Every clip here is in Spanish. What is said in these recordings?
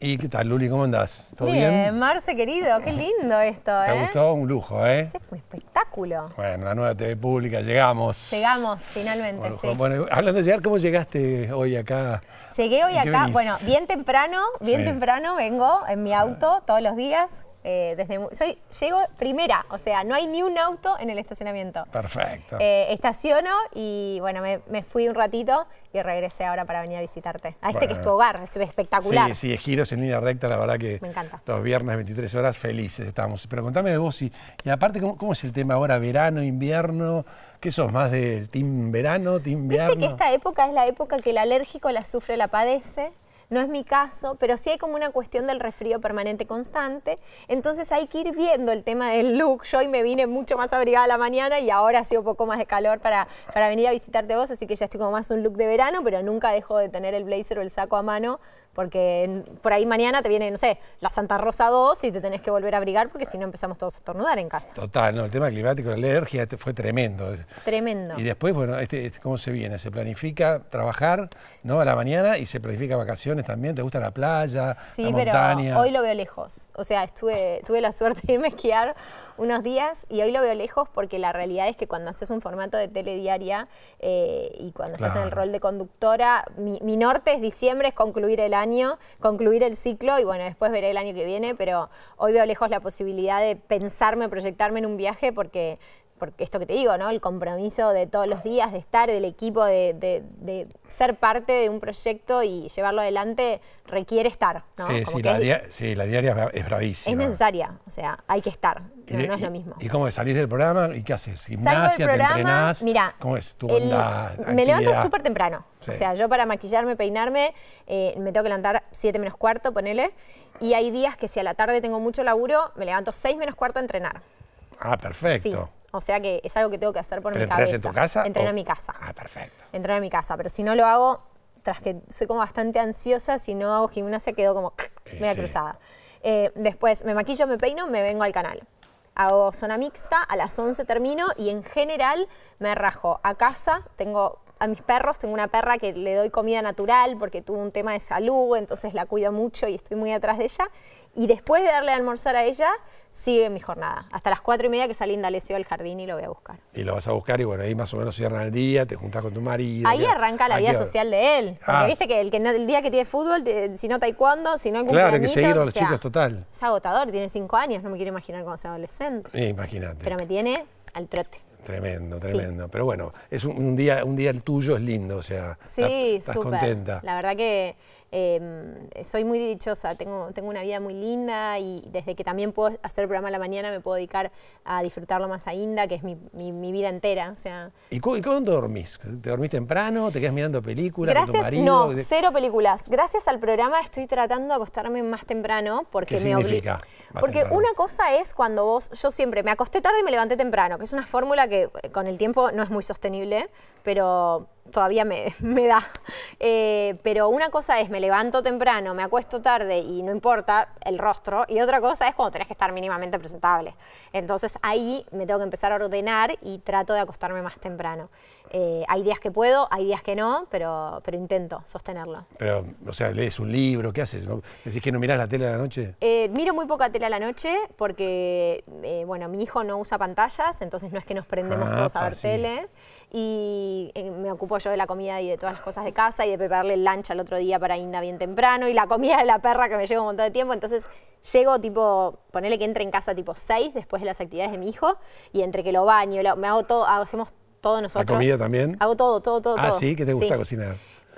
¿Y qué tal, Luli? ¿Cómo andás? ¿Todo bien? Bien, Marce, querido, qué lindo esto, ¿Te ¿eh? gustó, un lujo, ¿eh? Es un espectáculo. Bueno, la nueva TV pública, llegamos. Llegamos, finalmente, sí. hablando de llegar, ¿cómo llegaste hoy acá? Llegué hoy acá, bueno, bien temprano, bien temprano vengo en mi auto todos los días, eh, llego primera, o sea, no hay ni un auto en el estacionamiento. Perfecto. Eh, estaciono y bueno, me, fui un ratito y regresé ahora para venir a visitarte. A este que es tu hogar, es espectacular. Sí, sí, giros en línea recta, la verdad que me encanta. los viernes 23 horas felices estamos. Pero contame de vos y, y aparte, ¿cómo, es el tema ahora? ¿Verano, invierno? ¿Qué sos más del team verano, team invierno? que esta época es la época que el alérgico la sufre, la padece no es mi caso, pero sí hay como una cuestión del resfrío permanente constante, entonces hay que ir viendo el tema del look. Yo hoy me vine mucho más abrigada la mañana y ahora ha sido un poco más de calor para, para venir a visitarte vos, así que ya estoy como más un look de verano, pero nunca dejo de tener el blazer o el saco a mano porque por ahí mañana te viene, no sé, la Santa Rosa 2 y te tenés que volver a abrigar porque si no empezamos todos a estornudar en casa. Total, no, el tema climático, la alergia este fue tremendo. Tremendo. Y después, bueno, este, este, ¿cómo se viene? Se planifica trabajar, ¿no? A la mañana y se planifica vacaciones también, ¿te gusta la playa, sí, montaña? pero hoy lo veo lejos. O sea, estuve, tuve la suerte de irme a esquiar unos días y hoy lo veo lejos porque la realidad es que cuando haces un formato de telediaria eh, y cuando estás en el rol de conductora, mi, norte es diciembre, es concluir el año, concluir el ciclo y bueno, después veré el año que viene, pero hoy veo lejos la posibilidad de pensarme, proyectarme en un viaje porque porque esto que te digo, ¿no? El compromiso de todos los días, de estar, del equipo, de, ser parte de un proyecto y llevarlo adelante requiere estar, Sí, la, diaria es bravísima. Es necesaria, o sea, hay que estar, no es lo mismo. ¿Y cómo es? ¿Salís del programa y qué haces? ¿Gimnasia, te Mira, ¿cómo es tu onda, Me levanto súper temprano, o sea, yo para maquillarme, peinarme, eh, me tengo que levantar 7 menos cuarto, ponele, y hay días que si a la tarde tengo mucho laburo, me levanto 6 menos cuarto a entrenar. Ah, perfecto. O sea que es algo que tengo que hacer por mi cabeza. en tu casa? Entrenar en mi casa. Ah, perfecto. Entrenar en mi casa. Pero si no lo hago, tras que soy como bastante ansiosa, si no hago gimnasia quedo como media cruzada. Eh, después me maquillo, me peino, me vengo al canal. Hago zona mixta, a las 11 termino y en general me rajo a casa, tengo a mis perros, tengo una perra que le doy comida natural porque tuvo un tema de salud, entonces la cuido mucho y estoy muy atrás de ella. Y después de darle a almorzar a ella, sigue mi jornada. Hasta las cuatro y media que sale Indalecio del jardín y lo voy a buscar. Y lo vas a buscar y bueno, ahí más o menos cierran el día, te juntas con tu marido. Ahí arranca la vida social de él. Ah. viste que el, que el día que tiene fútbol, si no taekwondo, si no Claro, hay que seguir a los chicos total. Es agotador, tiene cinco años, no me quiero imaginar cuando sea adolescente. Eh, imagínate. Pero me tiene al trote. Tremendo, tremendo. Pero bueno, es un, día, un día el tuyo es lindo, o sea, sí, sí. estás contenta. La verdad que Em, soy muy dichosa, tengo, tengo una vida muy linda y desde que también puedo hacer el programa a la mañana me puedo dedicar a disfrutarlo más a que es mi, mi, vida entera. O sea, ¿Y, cuándo dormís? ¿Te dormís temprano? ¿Te quedas mirando películas? Gracias, no, cero películas. Gracias al programa estoy tratando de acostarme más temprano porque me obliga. Porque una cosa es cuando vos, yo siempre me acosté tarde y me levanté temprano, que es una fórmula que eh, con el tiempo no es muy sostenible, pero todavía me, da. Eh, pero una cosa es me levanto temprano, me acuesto tarde y no importa el rostro, y otra cosa es cuando tenés que estar mínimamente presentable. Entonces ahí me tengo que empezar a ordenar y trato de acostarme más temprano. Eh, hay días que puedo, hay días que no, pero, pero intento sostenerlo. Pero, o sea, lees un libro, ¿qué haces? ¿Decís que no miras la tele a la noche? Eh, miro muy poca tele a la noche porque, bueno, mi hijo no usa pantallas, entonces no es que nos prendemos ah, todos a ver sí. tele y eh, me ocupo yo de la comida y de todas las cosas de casa y de prepararle el lancha al otro día para Inda bien temprano y la comida de la perra que me lleva un montón de tiempo. Entonces llego tipo, ponele que entre en casa tipo 6 después de las actividades de mi hijo y entre que lo baño, me hago todo, hacemos todo nosotros. ¿La comida también? Hago todo, todo, todo. Ah, sí, ¿qué te gusta cocinar?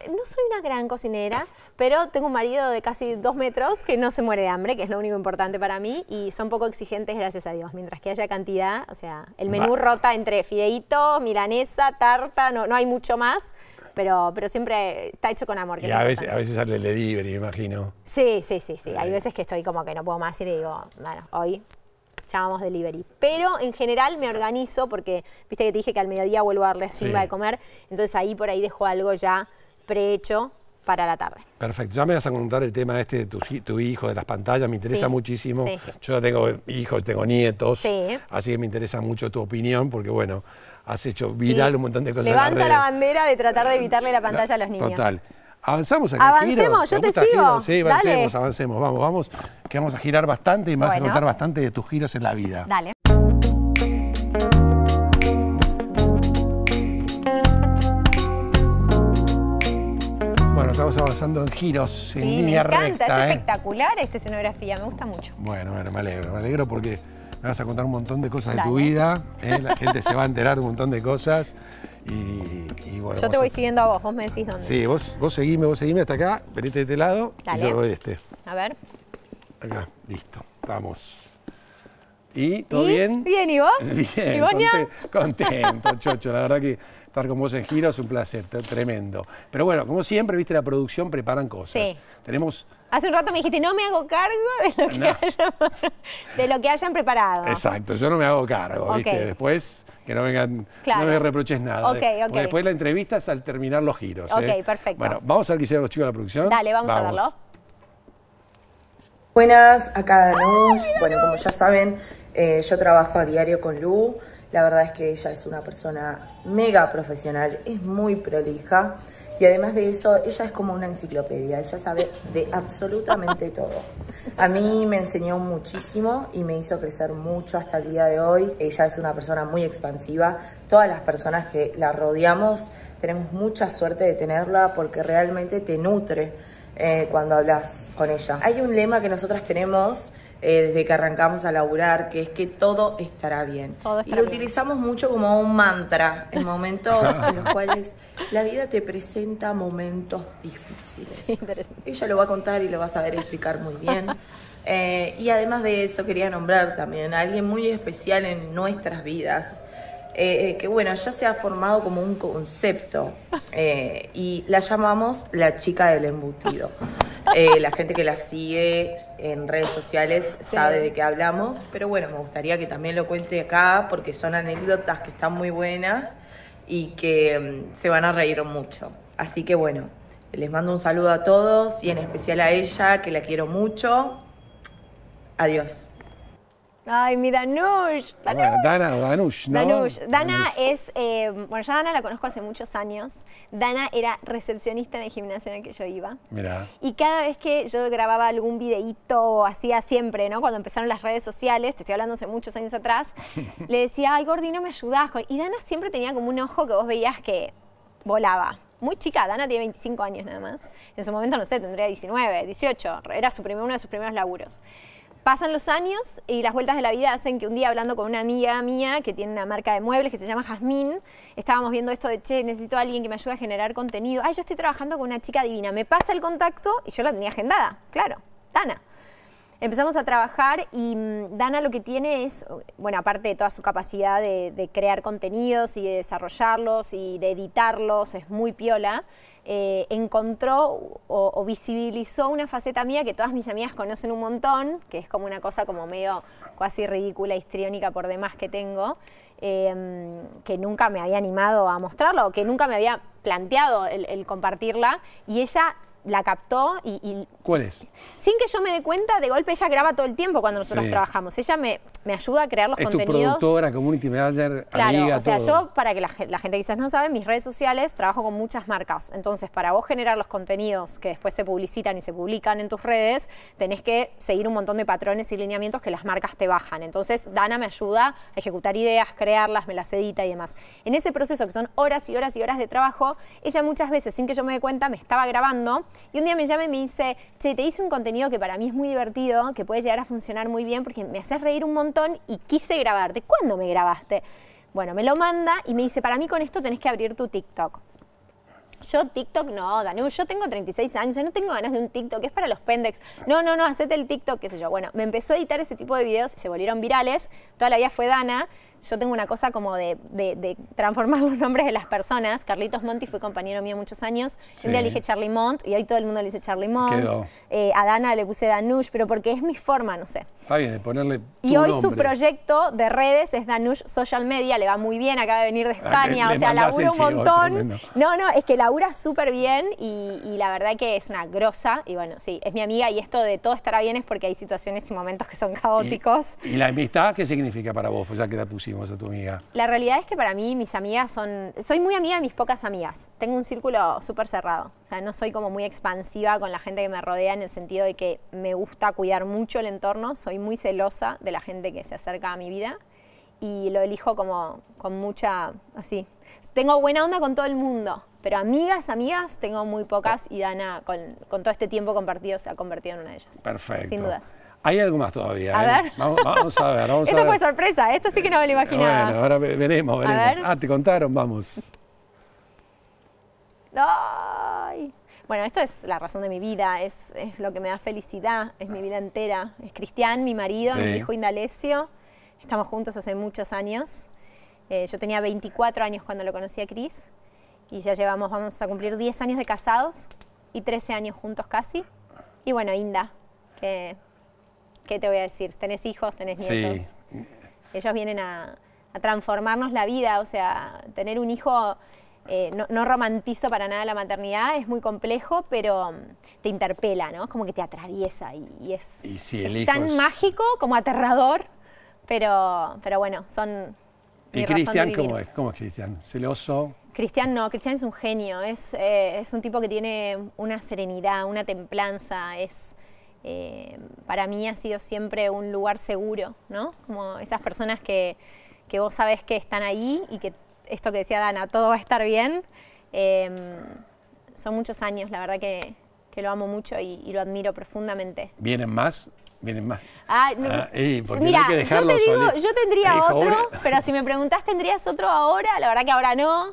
no soy una gran cocinera, pero tengo un marido de casi dos metros que no se muere de hambre, que es lo único importante para mí, y son poco exigentes, gracias a Dios. Mientras que haya cantidad, o sea, el menú rota entre fideíto, milanesa, tarta, no, no hay mucho más. Pero, pero siempre está hecho con amor. y a veces, a sale el delivery, me imagino. Sí, sí, sí, sí. Hay eh. veces que estoy como que no puedo más y digo, bueno, hoy llamamos delivery. Pero en general me organizo porque, viste que te dije que al mediodía vuelvo a darle Simba de comer, entonces ahí por ahí dejo algo ya prehecho para la tarde. Perfecto, ya me vas a contar el tema este de tu, hijo, de las pantallas, me interesa muchísimo. Yo ya tengo hijos, tengo nietos, así que me interesa mucho tu opinión, porque bueno, has hecho viral un montón de cosas. Levanta la, bandera de tratar de evitarle la pantalla a los niños. Total. Avanzamos aquí. Avancemos, yo te sigo. Sí, avancemos, avancemos, vamos, vamos, que vamos a girar bastante y vas a contar bastante de tus giros en la vida. Dale. avanzando en giros, en línea recta. me encanta, es ¿eh? espectacular esta escenografía, me gusta mucho. Bueno, bueno, me alegro, me alegro porque me vas a contar un montón de cosas de tu vida, ¿eh? la gente se va a enterar un montón de cosas. Y, bueno, yo te voy siguiendo a vos, vos me decís dónde. Sí, vos, vos seguime, vos seguime hasta acá, venite de este lado y yo voy de este. A ver. Acá, listo, vamos. ¿Y todo bien? Bien, ¿y vos? Bien, ¿Y vos, contento, contento, Chocho, la verdad que Estar con vos en Giro es un placer, tremendo. Pero bueno, como siempre, viste, la producción preparan cosas. Sí. Tenemos... Hace un rato me dijiste, no me hago cargo de lo que, hayan, de preparado. Exacto, yo no me hago cargo, viste. Después que no vengan, no me reproches nada. ok. Después la entrevista es al terminar los giros. Ok, ¿eh? perfecto. Bueno, vamos a ver qué hicieron los chicos de la producción. Dale, vamos, a verlo. Buenas, acá Danush. Bueno, como ya saben, eh, yo trabajo a diario con Lu. La verdad es que ella es una persona mega profesional, es muy prolija y además de eso, ella es como una enciclopedia, ella sabe de absolutamente todo. A mí me enseñó muchísimo y me hizo crecer mucho hasta el día de hoy. Ella es una persona muy expansiva, todas las personas que la rodeamos tenemos mucha suerte de tenerla porque realmente te nutre. Eh, cuando hablas con ella. Hay un lema que nosotras tenemos eh, desde que arrancamos a laburar, que es que todo estará bien. y lo utilizamos mucho como un mantra en momentos en los cuales la vida te presenta momentos difíciles. Ella lo va a contar y lo va a saber explicar muy bien. Eh, y además de eso, quería nombrar también a alguien muy especial en nuestras vidas, eh, eh, que bueno, ya se ha formado como un concepto eh, y la llamamos la chica del embutido. la gente que la sigue en redes sociales sabe de qué hablamos, pero bueno, me gustaría que también lo cuente acá porque son anécdotas que están muy buenas y que mm, se van a reír mucho. Así que bueno, les mando un saludo a todos y en especial a ella, que la quiero mucho. Adiós. Ay, mi ah, Danush. Dana, Danush, ¿no? Danush. Dana es, eh, bueno, ya Dana la conozco hace muchos años. Dana era recepcionista en el gimnasio en el que yo iba. Mira. Y cada vez que yo grababa algún videíto o hacía siempre, ¿no? Cuando empezaron las redes sociales, te estoy hablando hace muchos años atrás, le decía, ay, Gordi, no me ayudás. Y Dana siempre tenía como un ojo que vos veías que volaba muy chica, Dana tiene 25 años nada más. En su momento, no sé, tendría 19, 18. Era su primer, uno de sus primeros laburos. Pasan los años y las vueltas de la vida hacen que un día hablando con una amiga mía que tiene una marca de muebles que se llama Jazmín, estábamos viendo esto de, che, necesito a alguien que me ayude a generar contenido. Ay, yo estoy trabajando con una chica divina. Me pasa el contacto y yo la tenía agendada, claro, Dana. Empezamos a trabajar y mm, Dana lo que tiene es, bueno, aparte de toda su capacidad de, de crear contenidos y de desarrollarlos y de editarlos, es muy piola. Eh, encontró o, visibilizó una faceta mía que todas mis amigas conocen un montón, que es como una cosa como medio casi ridícula, histriónica por demás que tengo, em, que nunca me había animado a mostrarla o que nunca me había planteado el, el compartirla. Y ella la captó y, ¿Cuál es? Sin que yo me dé cuenta, de golpe ella graba todo el tiempo cuando nosotros trabajamos. Ella me, me, ayuda a crear los contenidos. Es productora, community manager, claro, o sea, yo, para que la, la, gente quizás no sabe, mis redes sociales trabajo con muchas marcas. Entonces, para vos generar los contenidos que después se publicitan y se publican en tus redes, tenés que seguir un montón de patrones y lineamientos que las marcas te bajan. Entonces, Dana me ayuda a ejecutar ideas, crearlas, me las edita y demás. En ese proceso, que son horas y horas y horas de trabajo, ella muchas veces, sin que yo me dé cuenta, me estaba grabando y un día me llama y me dice, che, te hice un contenido que para mí es muy divertido, que puede llegar a funcionar muy bien porque me haces reír un montón y quise grabarte. ¿Cuándo me grabaste? Bueno, me lo manda y me dice, para mí con esto tenés que abrir tu TikTok. Yo TikTok no, Danu, yo tengo 36 años, no tengo ganas de un TikTok, es para los pendex. No, no, no, hacete el TikTok, qué sé yo. Bueno, me empezó a editar ese tipo de videos y se volvieron virales. Toda la vida fue Dana yo tengo una cosa como de, transformar los nombres de las personas. Carlitos Monti fue compañero mío muchos años. Un día le dije Charlie Mont y hoy todo el mundo le dice Charlie Mont. Eh, a Dana le puse Danush, pero porque es mi forma, no sé. Está bien, de ponerle. Tu y hoy su proyecto de redes es Danush Social Media, le va muy bien, acaba de venir de ah, España, o sea, labura un montón. No, no, es que labura súper bien y, la verdad que es una grosa. Y bueno, sí, es mi amiga y esto de todo estará bien es porque hay situaciones y momentos que son caóticos. ¿Y, la amistad qué significa para vos? O ya que la pusiste a tu amiga? La realidad es que para mí mis amigas son... Soy muy amiga de mis pocas amigas. Tengo un círculo súper cerrado. O sea, no soy como muy expansiva con la gente que me rodea en el sentido de que me gusta cuidar mucho el entorno. Soy muy celosa de la gente que se acerca a mi vida y lo elijo como con mucha... así. Tengo buena onda con todo el mundo, pero amigas, amigas, tengo muy pocas y Dana con, con todo este tiempo compartido se ha convertido en una de ellas. Perfecto. Sin dudas. Hay algo más todavía. A ¿eh? ver. Vamos, a ver. esto a ver. fue sorpresa, esto sí que no me lo imaginaba. Ah, bueno, ahora veremos, veremos. Ah, te contaron, vamos. Ay. Bueno, esto es la razón de mi vida, es, lo que me da felicidad, es mi vida entera. Es Cristian, mi marido, mi hijo Indalecio. Estamos juntos hace muchos años. Eh, yo tenía 24 años cuando lo conocí a Cris y ya llevamos, vamos a cumplir 10 años de casados y 13 años juntos casi. Y bueno, Inda, que ¿qué te voy a decir? Tenés hijos, tenés nietos. Sí. Ellos vienen a, transformarnos la vida, o sea, tener un hijo... Eh, no, no, romantizo para nada la maternidad, es muy complejo, pero mm, te interpela, ¿no? Es como que te atraviesa y, es, tan mágico como aterrador, pero, pero bueno, son... ¿Y Cristian cómo es? ¿Cómo es Cristian? ¿Celoso? Cristian no, Cristian es un genio, es, eh, es un tipo que tiene una serenidad, una templanza, es eh, para mí ha sido siempre un lugar seguro, ¿no? Como esas personas que, vos sabes que están ahí y que esto que decía Dana, todo va a estar bien. Em, son muchos años, la verdad que, lo amo mucho y, lo admiro profundamente. ¿Vienen más? Vienen más. Ah, no, ah, mira, yo te digo, yo tendría otro, pero si me preguntás, ¿tendrías otro ahora? La verdad que ahora no.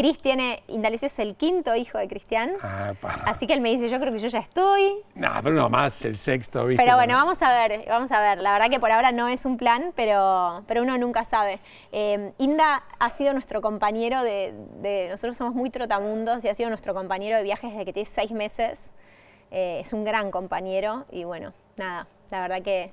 Cris tiene, Indalecio es el quinto hijo de Cristian. Ah, así que él me dice, yo creo que yo ya estoy. No, pero no más, el sexto, ¿viste? Pero bueno, vamos a ver, vamos a ver. La verdad que por ahora no es un plan, pero, pero uno nunca sabe. Eh, Inda ha sido nuestro compañero de, Nosotros somos muy trotamundos y ha sido nuestro compañero de viajes desde que tiene seis meses. Eh, es un gran compañero y bueno, nada, la verdad que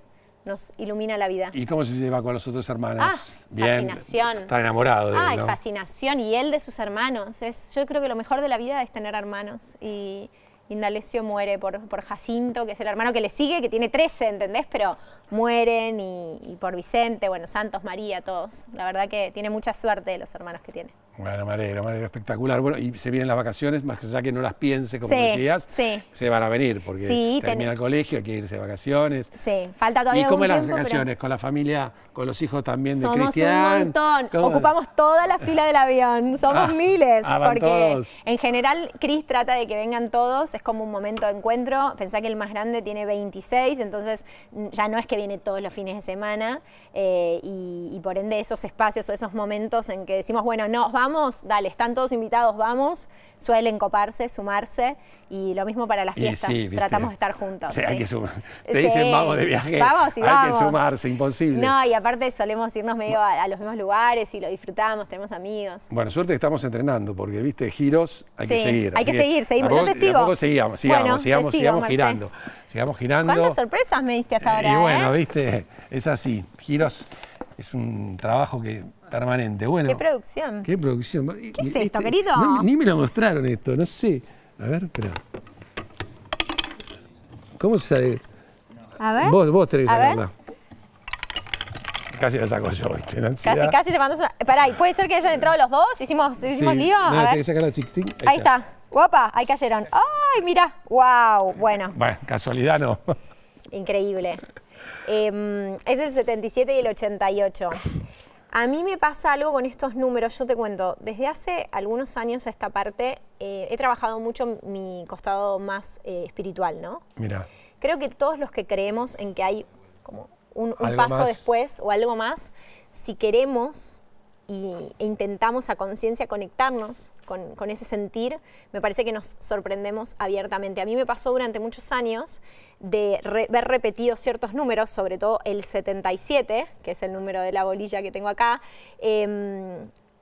nos ilumina la vida. ¿Y cómo se lleva con los otros hermanos? Ah, Bien, fascinación. Está enamorado, de Ay, fascinación. Y él de sus hermanos. Es, yo creo que lo mejor de la vida es tener hermanos. Y Indalecio muere por, Jacinto, que es el hermano que le sigue, que tiene 13, ¿entendés? Pero mueren y, por Vicente, bueno, Santos, María, todos. La verdad que tiene mucha suerte de los hermanos que tiene. Bueno, me alegro, me alegro, espectacular. Bueno, y se vienen las vacaciones, más allá que no las piense, como decías, se van a venir, porque sí, termina el colegio, hay que irse de vacaciones. Sí, falta todavía. ¿Y cómo las vacaciones? ¿Con la familia, con los hijos también de Somos Cristian? un montón, ocupamos toda la fila del avión, somos ah, miles, ah, porque en general Cris trata de que vengan todos, es como un momento de encuentro. Pensá que el más grande tiene 26, entonces mm, ya no es que viene todos los fines de semana, eh, y, y por ende esos espacios o esos momentos en que decimos, bueno, no, vamos vamos, dale, están todos invitados, vamos, suelen coparse, sumarse y lo mismo para las fiestas, sí, tratamos de estar juntos. Sí, Hay que sumar. Te dicen vamos de viaje, vamos y hay que sumarse, imposible. No, y aparte solemos irnos medio a, los mismos lugares y lo disfrutamos, tenemos amigos. Bueno, suerte que estamos entrenando, porque viste, giros hay que seguir. Hay que, seguir, seguimos. Yo te sigo. Poco sigamos, sigamos, sigamos, girando. Sigamos girando. ¿Cuántas sorpresas me diste hasta ahora? y bueno, eh? viste, es así, giros es un trabajo que permanente. Bueno, qué producción. Qué producción. ¿Qué es esto, este, querido? ni me lo mostraron esto, no sé. A ver, pero ¿Cómo se sale? A ver. Vos, vos tenés que sacarla. Casi la saco yo, ¿viste? Casi, casi te mandó. una. Pará, puede ser que hayan entrado los dos? ¿Hicimos, hicimos lío? Que sacar la Ahí, Ahí está. Guapa, ahí cayeron. ¡Ay, mira! ¡Wow! Bueno. Bueno, casualidad no. Increíble. Em, es el 77 y el 88. A mí me pasa algo con estos números, yo te cuento, desde hace algunos años a esta parte eh, he trabajado mucho mi costado más eh, espiritual, ¿no? Mira. Creo que todos los que creemos en que hay como un, paso después o algo más, si queremos y, e intentamos a conciencia conectarnos con, ese sentir, me parece que nos sorprendemos abiertamente. A mí me pasó durante muchos años de ver repetidos ciertos números, sobre todo el 77, que es el número de la bolilla que tengo acá, em,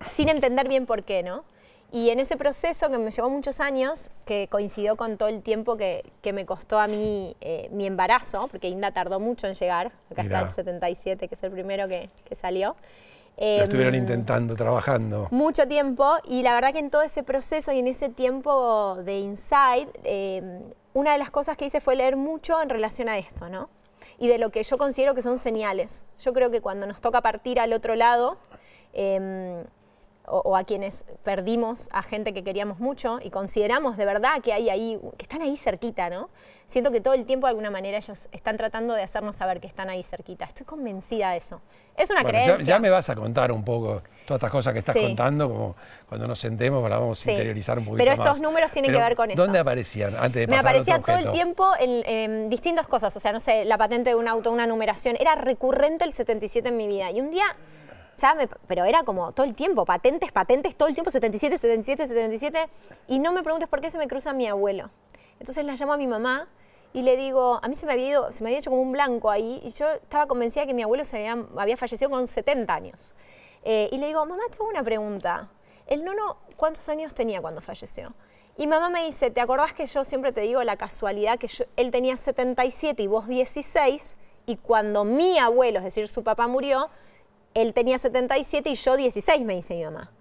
sin entender bien por qué, ¿no? Y en ese proceso que me llevó muchos años, que coincidió con todo el tiempo que, que me costó a mí eh, mi embarazo, porque Inda tardó mucho en llegar, acá está el 77, que es el primero que, que salió, lo em, estuvieron intentando, trabajando. Mucho tiempo y la verdad que en todo ese proceso y en ese tiempo de Inside, em, una de las cosas que hice fue leer mucho en relación a esto, ¿no? Y de lo que yo considero que son señales. Yo creo que cuando nos toca partir al otro lado, em, o, a quienes perdimos a gente que queríamos mucho y consideramos de verdad que hay ahí, que están ahí cerquita, ¿no? Siento que todo el tiempo de alguna manera ellos están tratando de hacernos saber que están ahí cerquita. Estoy convencida de eso. Es una creencia. Ya, me vas a contar un poco todas estas cosas que estás contando, como cuando nos sentemos para vamos a interiorizar un poquito Pero estos números tienen que ver con eso. ¿Dónde aparecían antes de pasar Me aparecía todo el tiempo en distintas cosas, o sea, no sé, la patente de un auto, una numeración, era recurrente el 77 en mi vida. Y un día pero era como todo el tiempo, patentes, patentes, todo el tiempo, 77, 77, 77. Y no me preguntes por qué se me cruza mi abuelo. Entonces la llamo a mi mamá y le digo, a mí se me había ido, se me había hecho como un blanco ahí y yo estaba convencida que mi abuelo había, fallecido con 70 años. Eh, y le digo, mamá, tengo una pregunta. El nono, ¿cuántos años tenía cuando falleció? Y mamá me dice, ¿te acordás que yo siempre te digo la casualidad que él tenía 77 y vos 16? Y cuando mi abuelo, es decir, su papá murió, él tenía 77 y yo 16, me dice mi mamá.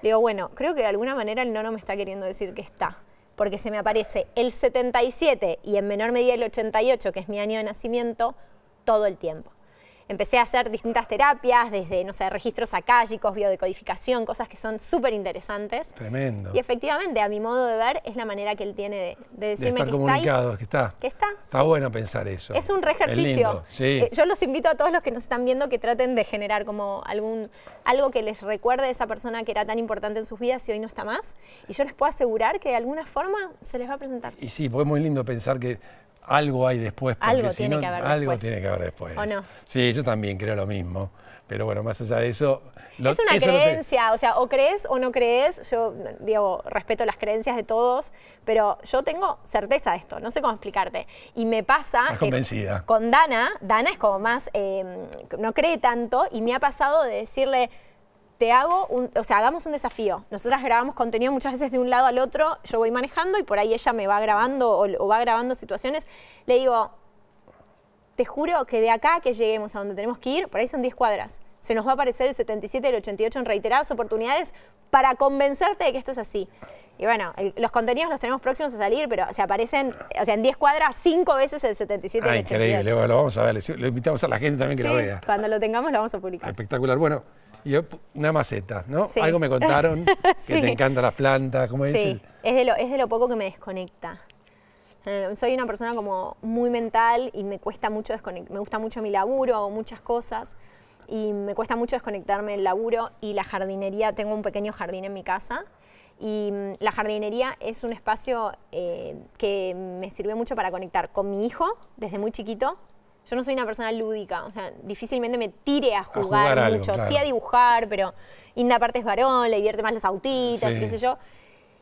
Le digo, bueno, creo que de alguna manera el nono me está queriendo decir que está, porque se me aparece el 77 y en menor medida el 88, que es mi año de nacimiento, todo el tiempo empecé a hacer distintas terapias, desde, no sé, registros acálicos, biodecodificación, cosas que son súper interesantes. Tremendo. Y efectivamente, a mi modo de ver, es la manera que él tiene de, decirme que está. que está. Que está. Está bueno pensar eso. Es un ejercicio. Eh, yo los invito a todos los que nos están viendo que traten de generar como algún algo que les recuerde a esa persona que era tan importante en sus vidas y hoy no está más. Y yo les puedo asegurar que de alguna forma se les va a presentar. Y sí, porque es muy lindo pensar que algo hay después. Porque algo tiene que haber después. tiene que haber después. ¿O no? Sí, yo también creo lo mismo. Pero bueno, más allá de eso... es una creencia, o sea, o crees o no crees. Yo, Diego, respeto las creencias de todos, pero yo tengo certeza de esto. No sé cómo explicarte. Y me pasa... convencida. con Dana, Dana es como más... Eh, no cree tanto y me ha pasado de decirle te hago o sea, hagamos un desafío. Nosotras grabamos contenido muchas veces de un lado al otro, yo voy manejando y por ahí ella me va grabando o, va grabando situaciones. Le digo, te juro que de acá que lleguemos a donde tenemos que ir, por ahí son 10 cuadras. Se nos va a aparecer el 77 y el 88 en reiteradas oportunidades para convencerte de que esto es así. Y bueno, los contenidos los tenemos próximos a salir, pero se aparecen, o sea, en 10 cuadras, 5 veces el 77 y el 88. Ah, increíble, lo vamos a ver, lo invitamos a la gente también que lo vea. Cuando lo tengamos lo vamos a publicar. Espectacular. Bueno, una maceta, ¿no? Algo me contaron que te encantan las plantas, ¿cómo sí. Es, de lo, es de lo poco que me desconecta. Eh, soy una persona como muy mental y me cuesta mucho desconectar, me gusta mucho mi laburo, hago muchas cosas y me cuesta mucho desconectarme del laburo y la jardinería, tengo un pequeño jardín en mi casa y mm, la jardinería es un espacio eh, que me sirve mucho para conectar con mi hijo desde muy chiquito, yo no soy una persona lúdica, o sea, difícilmente me tire a jugar, mucho. Sí a dibujar, pero Inda aparte es varón, le divierte más los autitos qué sé yo.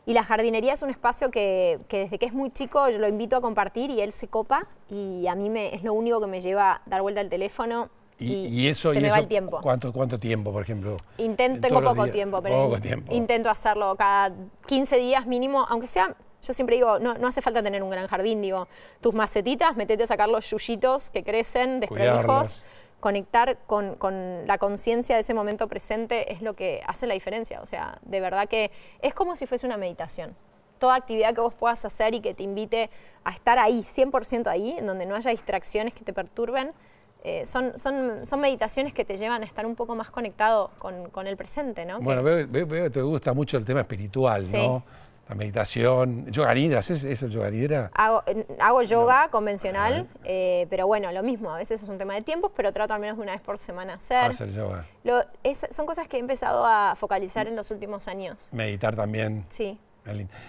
Y la jardinería es un espacio que, desde que es muy chico yo lo invito a compartir y él se copa y a mí me, es lo único que me lleva a dar vuelta al teléfono. Y, eso, se el tiempo. ¿cuánto, ¿Cuánto tiempo, por ejemplo? Intento, tengo poco tiempo, pero intento hacerlo cada 15 días mínimo, aunque sea yo siempre digo, no, no hace falta tener un gran jardín, digo, tus macetitas, metete a sacar los yuyitos que crecen, desprolijos conectar con, con la conciencia de ese momento presente es lo que hace la diferencia. O sea, de verdad que es como si fuese una meditación. Toda actividad que vos puedas hacer y que te invite a estar ahí, 100% ahí, en donde no haya distracciones que te perturben, eh, son, son, son, meditaciones que te llevan a estar un poco más conectado con, con el presente, ¿no? Bueno, veo, que te gusta mucho el tema espiritual, ¿no? meditación, yoga nidra, ¿es eso yoga nidra? Hago, yoga convencional, eh, pero bueno, lo mismo, a veces es un tema de tiempos, pero trato al menos una vez por semana hacer. Hacer yoga. son cosas que he empezado a focalizar en los últimos años. Meditar también. Sí.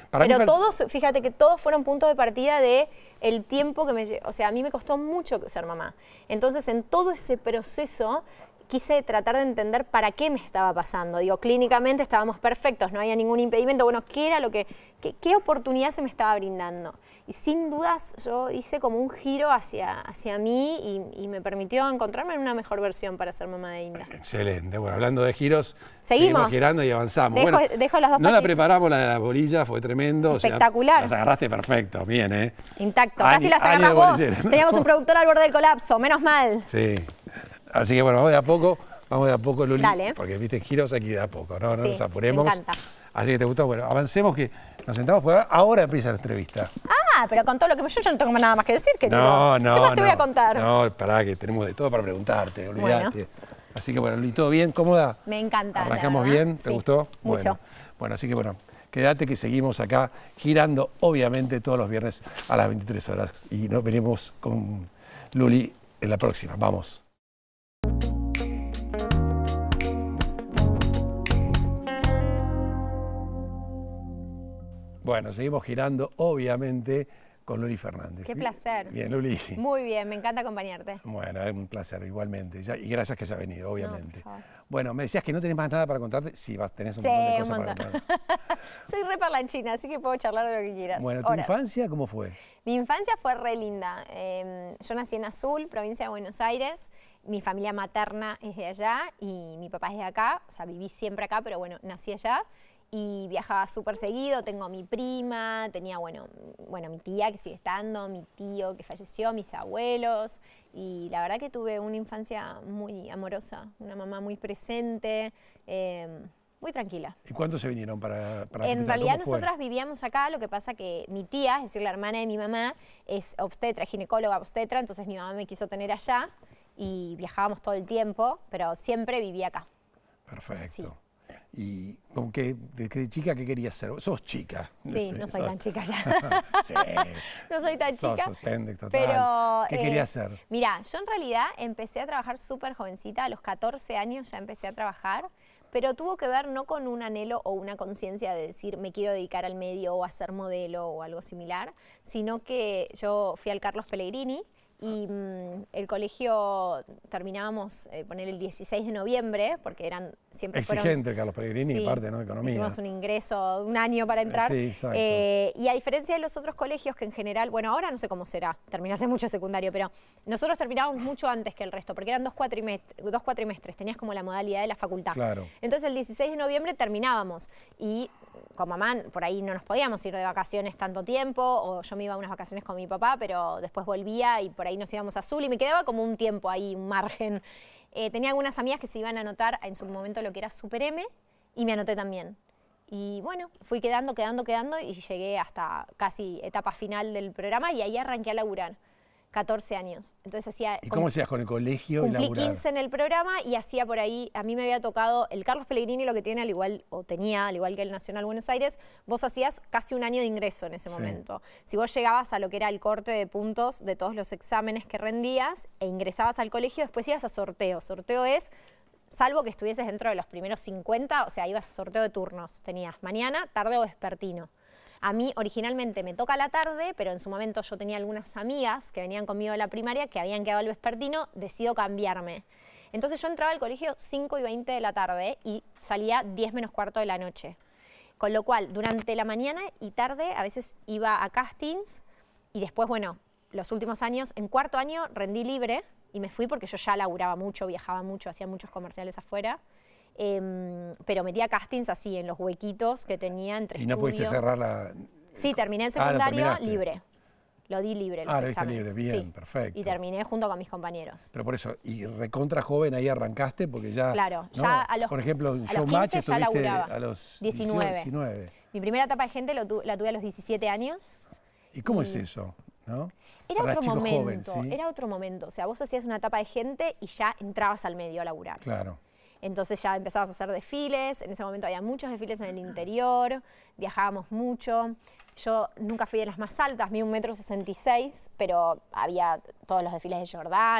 Para pero todos, fíjate que todos fueron puntos de partida de el tiempo que me... O sea, a mí me costó mucho ser mamá. Entonces, en todo ese proceso quise tratar de entender para qué me estaba pasando. Digo, clínicamente estábamos perfectos, no había ningún impedimento. Bueno, ¿qué era lo que, qué, oportunidad se me estaba brindando? Y sin dudas yo hice como un giro hacia, hacia mí y, me permitió encontrarme en una mejor versión para ser mamá de Inda. Excelente. Bueno, hablando de giros, seguimos, girando y avanzamos. Dejo, las dos no la preparamos la de la bolilla, fue tremendo. Espectacular. las agarraste perfecto, bien, ¿eh? Intacto. Casi las agarras vos. Teníamos un productor al borde del colapso, menos mal. Sí. Así que bueno, vamos de a poco, vamos de a poco, Luli. Dale. Porque viste, giros aquí de a poco, ¿no? No nos apuremos. Me encanta. Así que te gustó. Bueno, avancemos que nos sentamos, porque ahora empieza la entrevista. Ah, pero con todo lo que Yo, yo no tengo nada más que decir, que No, no, ¿Qué más te voy a contar? No, pará, que tenemos de todo para preguntarte, olvidate. Así que bueno, Luli, ¿todo bien? ¿Cómoda? Me encanta. ¿Arrancamos bien? ¿Te gustó? Mucho. Bueno. bueno, así que bueno, quédate que seguimos acá girando, obviamente, todos los viernes a las 23 horas. Y nos veremos con Luli en la próxima. Vamos. Bueno, seguimos girando, obviamente, con Luli Fernández. Qué placer. Bien, Luli. Muy bien, me encanta acompañarte. Bueno, es un placer, igualmente. y gracias que haya venido, obviamente. bueno, me decías que no tenés más nada para contarte. Sí, vas, tenés un montón de cosas para contar. Soy re parlanchina, así que puedo charlar de lo que quieras. Bueno, ¿tu infancia cómo fue? Mi infancia fue re linda. Em, yo nací en Azul, provincia de Buenos Aires. Mi familia materna es de allá y mi papá es de acá. O sea, viví siempre acá, pero bueno, nací allá y viajaba súper seguido, tengo a mi prima, tenía, bueno, bueno, mi tía que sigue estando, mi tío que falleció, mis abuelos, y la verdad que tuve una infancia muy amorosa, una mamá muy presente, em, muy tranquila. ¿Y cuándo se vinieron para, para En realidad nosotras vivíamos acá, lo que pasa que mi tía, es decir, la hermana de mi mamá, es obstetra, ginecóloga obstetra, entonces mi mamá me quiso tener allá y viajábamos todo el tiempo, pero siempre vivía acá. Perfecto y como que chica qué querías ser sos chica sí no soy tan chica ya no soy tan chica pero qué quería querías eh, ser mira yo en realidad empecé a trabajar súper jovencita a los 14 años ya empecé a trabajar pero tuvo que ver no con un anhelo o una conciencia de decir me quiero dedicar al medio o a ser modelo o algo similar, sino que yo fui al Carlos Pellegrini, y mm, el colegio terminábamos eh, poner el 16 de noviembre, porque eran siempre... Exigente Carlos Pellegrini, y parte, ¿no? Economía. Hicimos un ingreso, un año para entrar. Sí, exacto. Eh, y a diferencia de los otros colegios que en general, bueno, ahora no sé cómo será, terminase mucho secundario, pero nosotros terminábamos mucho antes que el resto, porque eran dos cuatrimestres, dos cuatrimestres tenías como la modalidad de la facultad. Entonces el 16 de noviembre terminábamos y con mamá por ahí no nos podíamos ir de vacaciones tanto tiempo, o yo me iba a unas vacaciones con mi papá, pero después volvía y por ahí nos íbamos a Azul y me quedaba como un tiempo ahí, un margen. Eh, tenía algunas amigas que se iban a anotar en su momento lo que era Super M y me anoté también. Y bueno, fui quedando, quedando, quedando y llegué hasta casi etapa final del programa y ahí arranqué a laburar. 14 años. Entonces hacía... ¿Y cómo hacías con el colegio? Cumplí 15 en el programa y hacía por ahí, a mí me había tocado el Carlos Pellegrini, lo que tiene al igual, o tenía al igual que el Nacional Buenos Aires, vos hacías casi un año de ingreso en ese momento. Si vos llegabas a lo que era el corte de puntos de todos los exámenes que rendías e ingresabas al colegio, después ibas a sorteo. Sorteo es salvo que estuvieses dentro de los primeros 50, o sea, ibas a sorteo de turnos. Tenías mañana, tarde o vespertino. A mí originalmente me toca la tarde, pero en su momento yo tenía algunas amigas que venían conmigo de la primaria que habían quedado al vespertino, decido cambiarme. Entonces yo entraba al colegio 5 y 20 de la tarde y salía 10 menos cuarto de la noche. Con lo cual, durante la mañana y tarde a veces iba a castings y después, bueno, los últimos años, en cuarto año rendí libre y me fui porque yo ya laburaba mucho, viajaba mucho, hacía muchos comerciales afuera. Em, pero metía castings así en los huequitos que tenía entre ¿Y no pudiste cerrar la...? Sí, terminé el ah, secundario libre. Lo di libre. Los ah, lo libre, bien, perfecto. Y terminé junto con mis compañeros. Pero por eso, y recontra joven ahí arrancaste porque ya. Claro, ya a los. Por ejemplo, en Showmatch estuviste a los 19. Mi primera etapa de gente la tuve a los 17 años. ¿Y cómo es eso? Era otro momento, era otro momento. O sea, vos hacías una etapa de gente y ya entrabas al medio a laburar. Claro. Entonces ya empezabas a hacer desfiles, en ese momento había muchos desfiles en el interior, viajábamos mucho. Yo nunca fui de las más altas, mí un metro sesenta y seis, pero había todos los desfiles de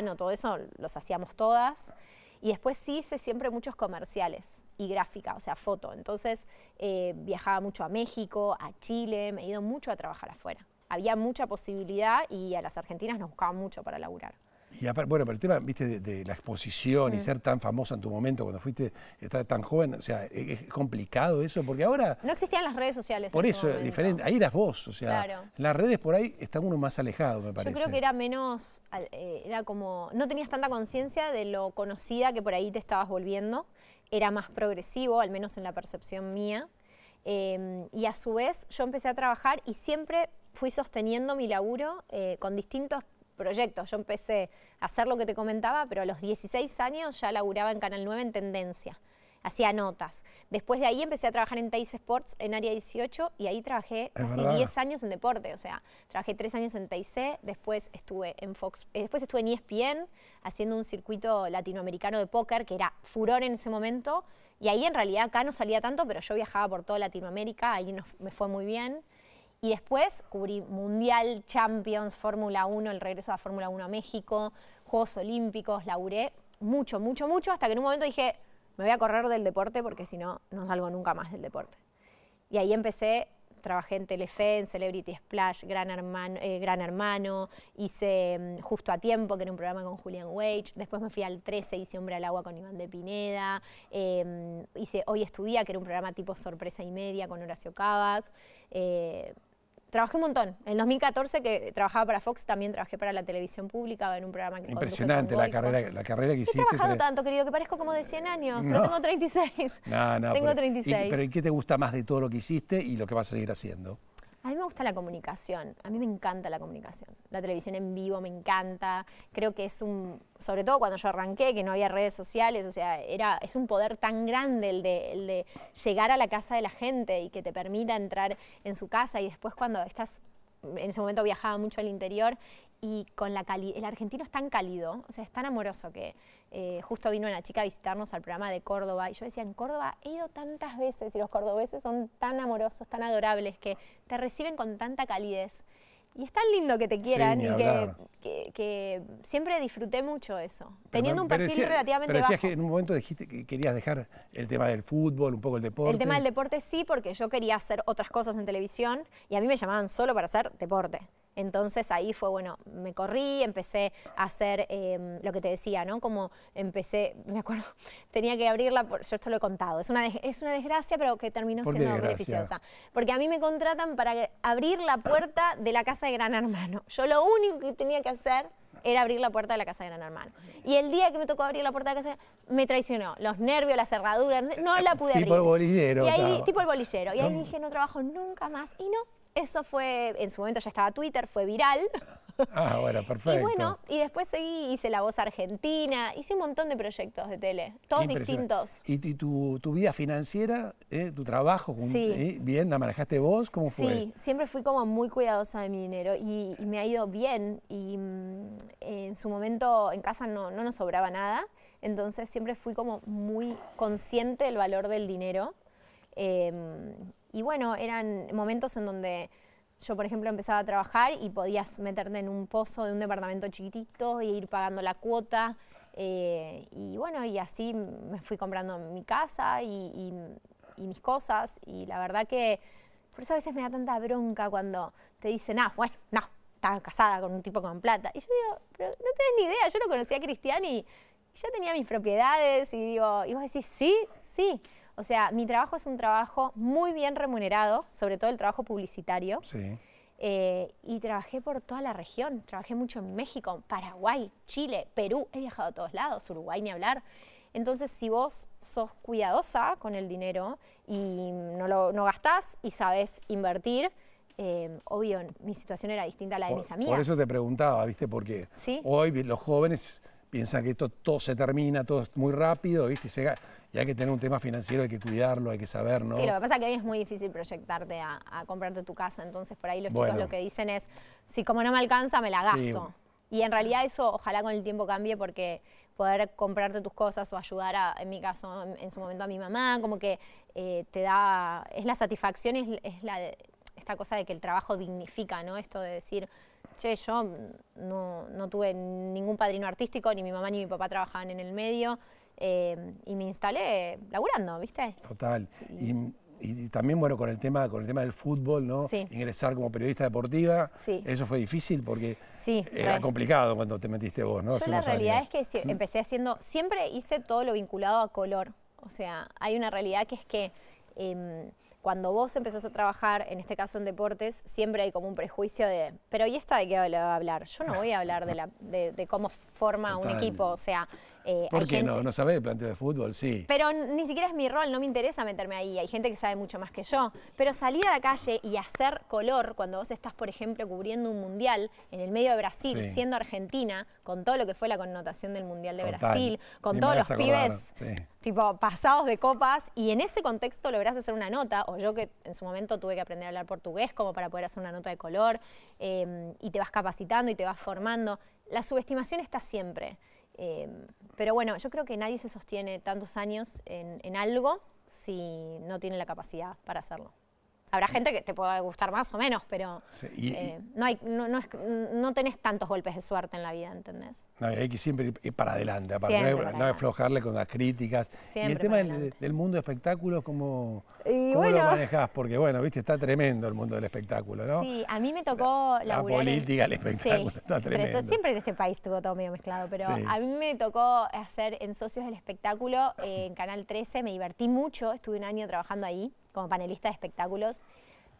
o todo eso, los hacíamos todas. Y después sí hice siempre muchos comerciales y gráfica, o sea, foto. Entonces eh, viajaba mucho a México, a Chile, me he ido mucho a trabajar afuera. Había mucha posibilidad y a las argentinas nos buscaban mucho para laburar. Y bueno, pero el tema, viste, de, la exposición y ser tan famosa en tu momento cuando fuiste tan joven, o sea, e-, es, complicado eso, porque ahora... No existían las redes sociales. Por eso, es diferente, ahí eras vos, o sea, las redes por ahí están uno más alejado, me parece. Yo creo que era menos, eh, era como, no tenías tanta conciencia de lo conocida que por ahí te estabas volviendo, era más progresivo, al menos en la percepción mía. Em, y a su vez yo empecé a trabajar y siempre fui sosteniendo mi laburo eh, con distintos proyectos. Yo empecé a hacer lo que te comentaba, pero a los 16 años ya laburaba en Canal 9 en Tendencia. Hacía notas. Después de ahí empecé a trabajar en Teis Sports en Área 18 y ahí trabajé casi 10 años en deporte. O sea, trabajé 3 años en Tais, después estuve en Fox, eh, después estuve en ESPN haciendo un circuito latinoamericano de póker que era furor en ese momento. Y ahí en realidad acá no salía tanto, pero yo viajaba por toda Latinoamérica, ahí me fue muy bien. Y después cubrí Mundial, Champions, Fórmula 1, el regreso a Fórmula 1 a México, Juegos Olímpicos, laburé mucho, mucho, mucho, hasta que en un momento dije, me voy a correr del deporte porque si no, no salgo nunca más del deporte. Y ahí empecé, trabajé en Telefe, en Celebrity Splash, Gran Hermano, eh, Gran Hermano hice mm, Justo a Tiempo, que era un programa con Julian Wage, después me fui al 13, hice Hombre al Agua con Iván de Pineda, em, hice Hoy Estudia, que era un programa tipo sorpresa y media con Horacio Cabat. Eh, trabajé un montón. En 2014 que trabajaba para Fox, también trabajé para la televisión pública en un programa que Impresionante la carrera, la carrera que hiciste. He trabajado tanto, querido, que parezco como de 100 años. No, tengo 36. No, no. Tengo 36. Y, pero ¿qué te gusta más de todo lo que hiciste y lo que vas a seguir haciendo? A mí me gusta la comunicación, a mí me encanta la comunicación. La televisión en vivo me encanta, creo que es un, sobre todo cuando yo arranqué, que no había redes sociales, o sea, era, es un poder tan grande el de, el de llegar a la casa de la gente y que te permita entrar en su casa y después cuando estás, en ese momento viajaba mucho al interior y con la calidez, el argentino es tan cálido, o sea, es tan amoroso que eh, justo vino una chica a visitarnos al programa de Córdoba y yo decía, en Córdoba he ido tantas veces y los cordobeses son tan amorosos, tan adorables, que te reciben con tanta calidez. Y es tan lindo que te quieran y que, siempre disfruté mucho eso, teniendo un perfil relativamente pero decías bajo. que en un momento dijiste que querías dejar el tema del fútbol, un poco el deporte. El tema del deporte sí, porque yo quería hacer otras cosas en televisión y a mí me llamaban solo para hacer deporte. Entonces ahí fue, bueno, me corrí, empecé a hacer em, lo que te decía, ¿no? Como empecé, me acuerdo, tenía que abrirla, yo esto lo he contado, es una, es una desgracia, pero que terminó siendo beneficiosa. Porque a mí me contratan para abrir la puerta de la casa de Gran Hermano. Yo lo único que tenía que hacer era abrir la puerta de la casa de Gran Hermano. Y el día que me tocó abrir la puerta de la casa, me traicionó. Los nervios, la cerradura, no la pude abrir. Tipo el bolillero. Y ahí, Tipo el bolillero. Y ahí dije, no trabajo nunca más. Y no, eso fue, en su momento ya estaba Twitter, fue viral. Ah, bueno, perfecto. Y bueno, y después seguí, hice La Voz Argentina, hice un montón de proyectos de tele, todos distintos. ¿Y, tu, vida financiera, eh, tu trabajo, sí. Eh, bien, la manejaste vos? ¿Cómo fue? Sí, siempre fui como muy cuidadosa de mi dinero y, me ha ido bien. Y mm, en su momento en casa no, no nos sobraba nada, entonces siempre fui como muy consciente del valor del dinero. Em, y bueno, eran momentos en donde yo, por ejemplo, empezaba a trabajar y podías meterte en un pozo de un departamento chiquitito e ir pagando la cuota. Eh, y bueno, y así me fui comprando mi casa y, mis cosas. Y la verdad que por eso a veces me da tanta bronca cuando te dicen, ah, bueno, no, estaba casada con un tipo con plata. Y yo digo, pero no tenés ni idea, yo lo no conocía a Cristian y ya tenía mis propiedades. Y digo, y vos decís, sí, sí. O sea, mi trabajo es un trabajo muy bien remunerado, sobre todo el trabajo publicitario. Sí. Eh, y trabajé por toda la región. Trabajé mucho en México, Paraguay, Chile, Perú. He viajado a todos lados, Uruguay ni hablar. Entonces, si vos sos cuidadosa con el dinero y no lo no gastás y sabes invertir, eh, obvio, mi situación era distinta a la de mis amigas. Por eso te preguntaba, ¿viste? Porque ¿Sí? hoy los jóvenes piensan que esto todo se termina, todo es muy rápido, ¿viste? Y se y hay que tener un tema financiero, hay que cuidarlo, hay que saber, ¿no? Sí, lo que pasa es que hoy es muy difícil proyectarte a, comprarte tu casa, entonces por ahí los chicos lo que dicen es, si como no me alcanza, me la gasto. Y en realidad eso ojalá con el tiempo cambie porque poder comprarte tus cosas o ayudar, a, en mi caso, en, su momento a mi mamá, como que eh, te da, es la satisfacción, es, es la, esta cosa de que el trabajo dignifica, ¿no? Esto de decir, che, yo no, no tuve ningún padrino artístico, ni mi mamá ni mi papá trabajaban en el medio, Em, y me instalé laburando, ¿viste? Total. Y, también, bueno, con el tema, con el tema del fútbol, ¿no? Ingresar como periodista deportiva, sí. eso fue difícil porque sí, era complicado cuando te metiste vos, ¿no? la realidad es que ¿Mm? empecé haciendo, siempre hice todo lo vinculado a color. O sea, hay una realidad que es que em, cuando vos empezás a trabajar, en este caso en deportes, siempre hay como un prejuicio de, pero ¿y esta de qué a hablar? Yo no voy a hablar de, la, de, cómo forma un equipo, o sea, porque eh, ¿Por qué no? No sabe de planteo de fútbol, sí. Pero ni siquiera es mi rol, no me interesa meterme ahí. Hay gente que sabe mucho más que yo. Pero salir a la calle y hacer color cuando vos estás, por ejemplo, cubriendo un mundial en el medio de Brasil, siendo argentina, con todo lo que fue la connotación del mundial de Brasil, con todos los pibes tipo pasados de copas, y en ese contexto lográs hacer una nota, o yo que en su momento tuve que aprender a hablar portugués como para poder hacer una nota de color, eh, y te vas capacitando y te vas formando. La subestimación está siempre. Em, pero bueno, yo creo que nadie se sostiene tantos años en algo si no tiene la capacidad para hacerlo. Habrá gente que te pueda gustar más o menos, pero eh, no, hay, no, tenés tantos golpes de suerte en la vida, ¿entendés? No, hay que siempre ir para adelante, no, aflojarle con las críticas. y el tema del, mundo de espectáculos, ¿cómo, lo manejás? Porque, bueno, viste, está tremendo el mundo del espectáculo, ¿no? Sí, a mí me tocó la, política, el espectáculo, está tremendo. siempre en este país estuvo todo medio mezclado, pero a mí me tocó hacer en Socios del Espectáculo eh, en Canal 13, me divertí mucho, estuve un año trabajando ahí como panelista de espectáculos,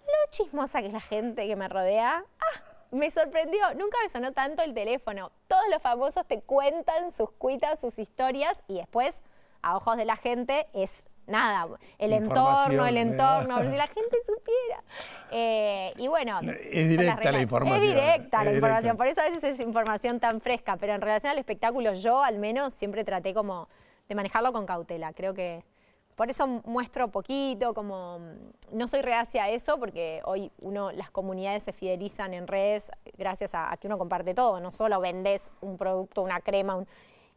lo chismosa que es la gente que me rodea. ¡Ah! Me sorprendió, nunca me sonó tanto el teléfono. Todos los famosos te cuentan sus cuitas, sus historias y después, a ojos de la gente, es nada, el entorno, el eh. entorno, si la gente supiera. Eh, y bueno, es directa la información. Es directa la información, por eso a veces es información tan fresca, pero en relación al espectáculo yo al menos siempre traté como de manejarlo con cautela, creo que por eso muestro poquito, como mm, no soy reacia a eso, porque hoy uno, las comunidades se fidelizan en redes gracias a, que uno comparte todo, no solo vendes un producto, una crema,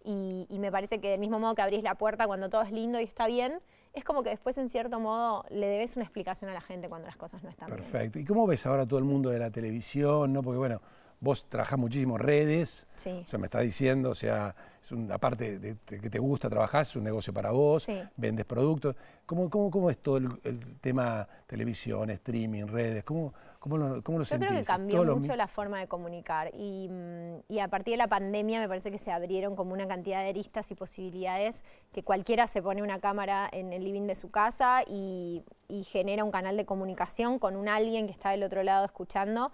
y, me parece que del mismo modo que abrís la puerta cuando todo es lindo y está bien, es como que después en cierto modo le debes una explicación a la gente cuando las cosas no están bien. Perfecto. ¿Y cómo ves ahora todo el mundo de la televisión? ¿No? Porque bueno, vos trabajás muchísimo redes, sí. o sea, me está diciendo, o sea, es un, aparte de, que te gusta trabajar, es un negocio para vos, vendes productos. ¿Cómo, cómo, es todo el, tema televisión, streaming, redes? ¿Cómo, cómo lo, cómo Yo creo que cambió mucho la forma de comunicar mm, y, a partir de la pandemia me parece que se abrieron como una cantidad de aristas y posibilidades que cualquiera se pone una cámara en el living de su casa y, y genera un canal de comunicación con un alguien que está del otro lado escuchando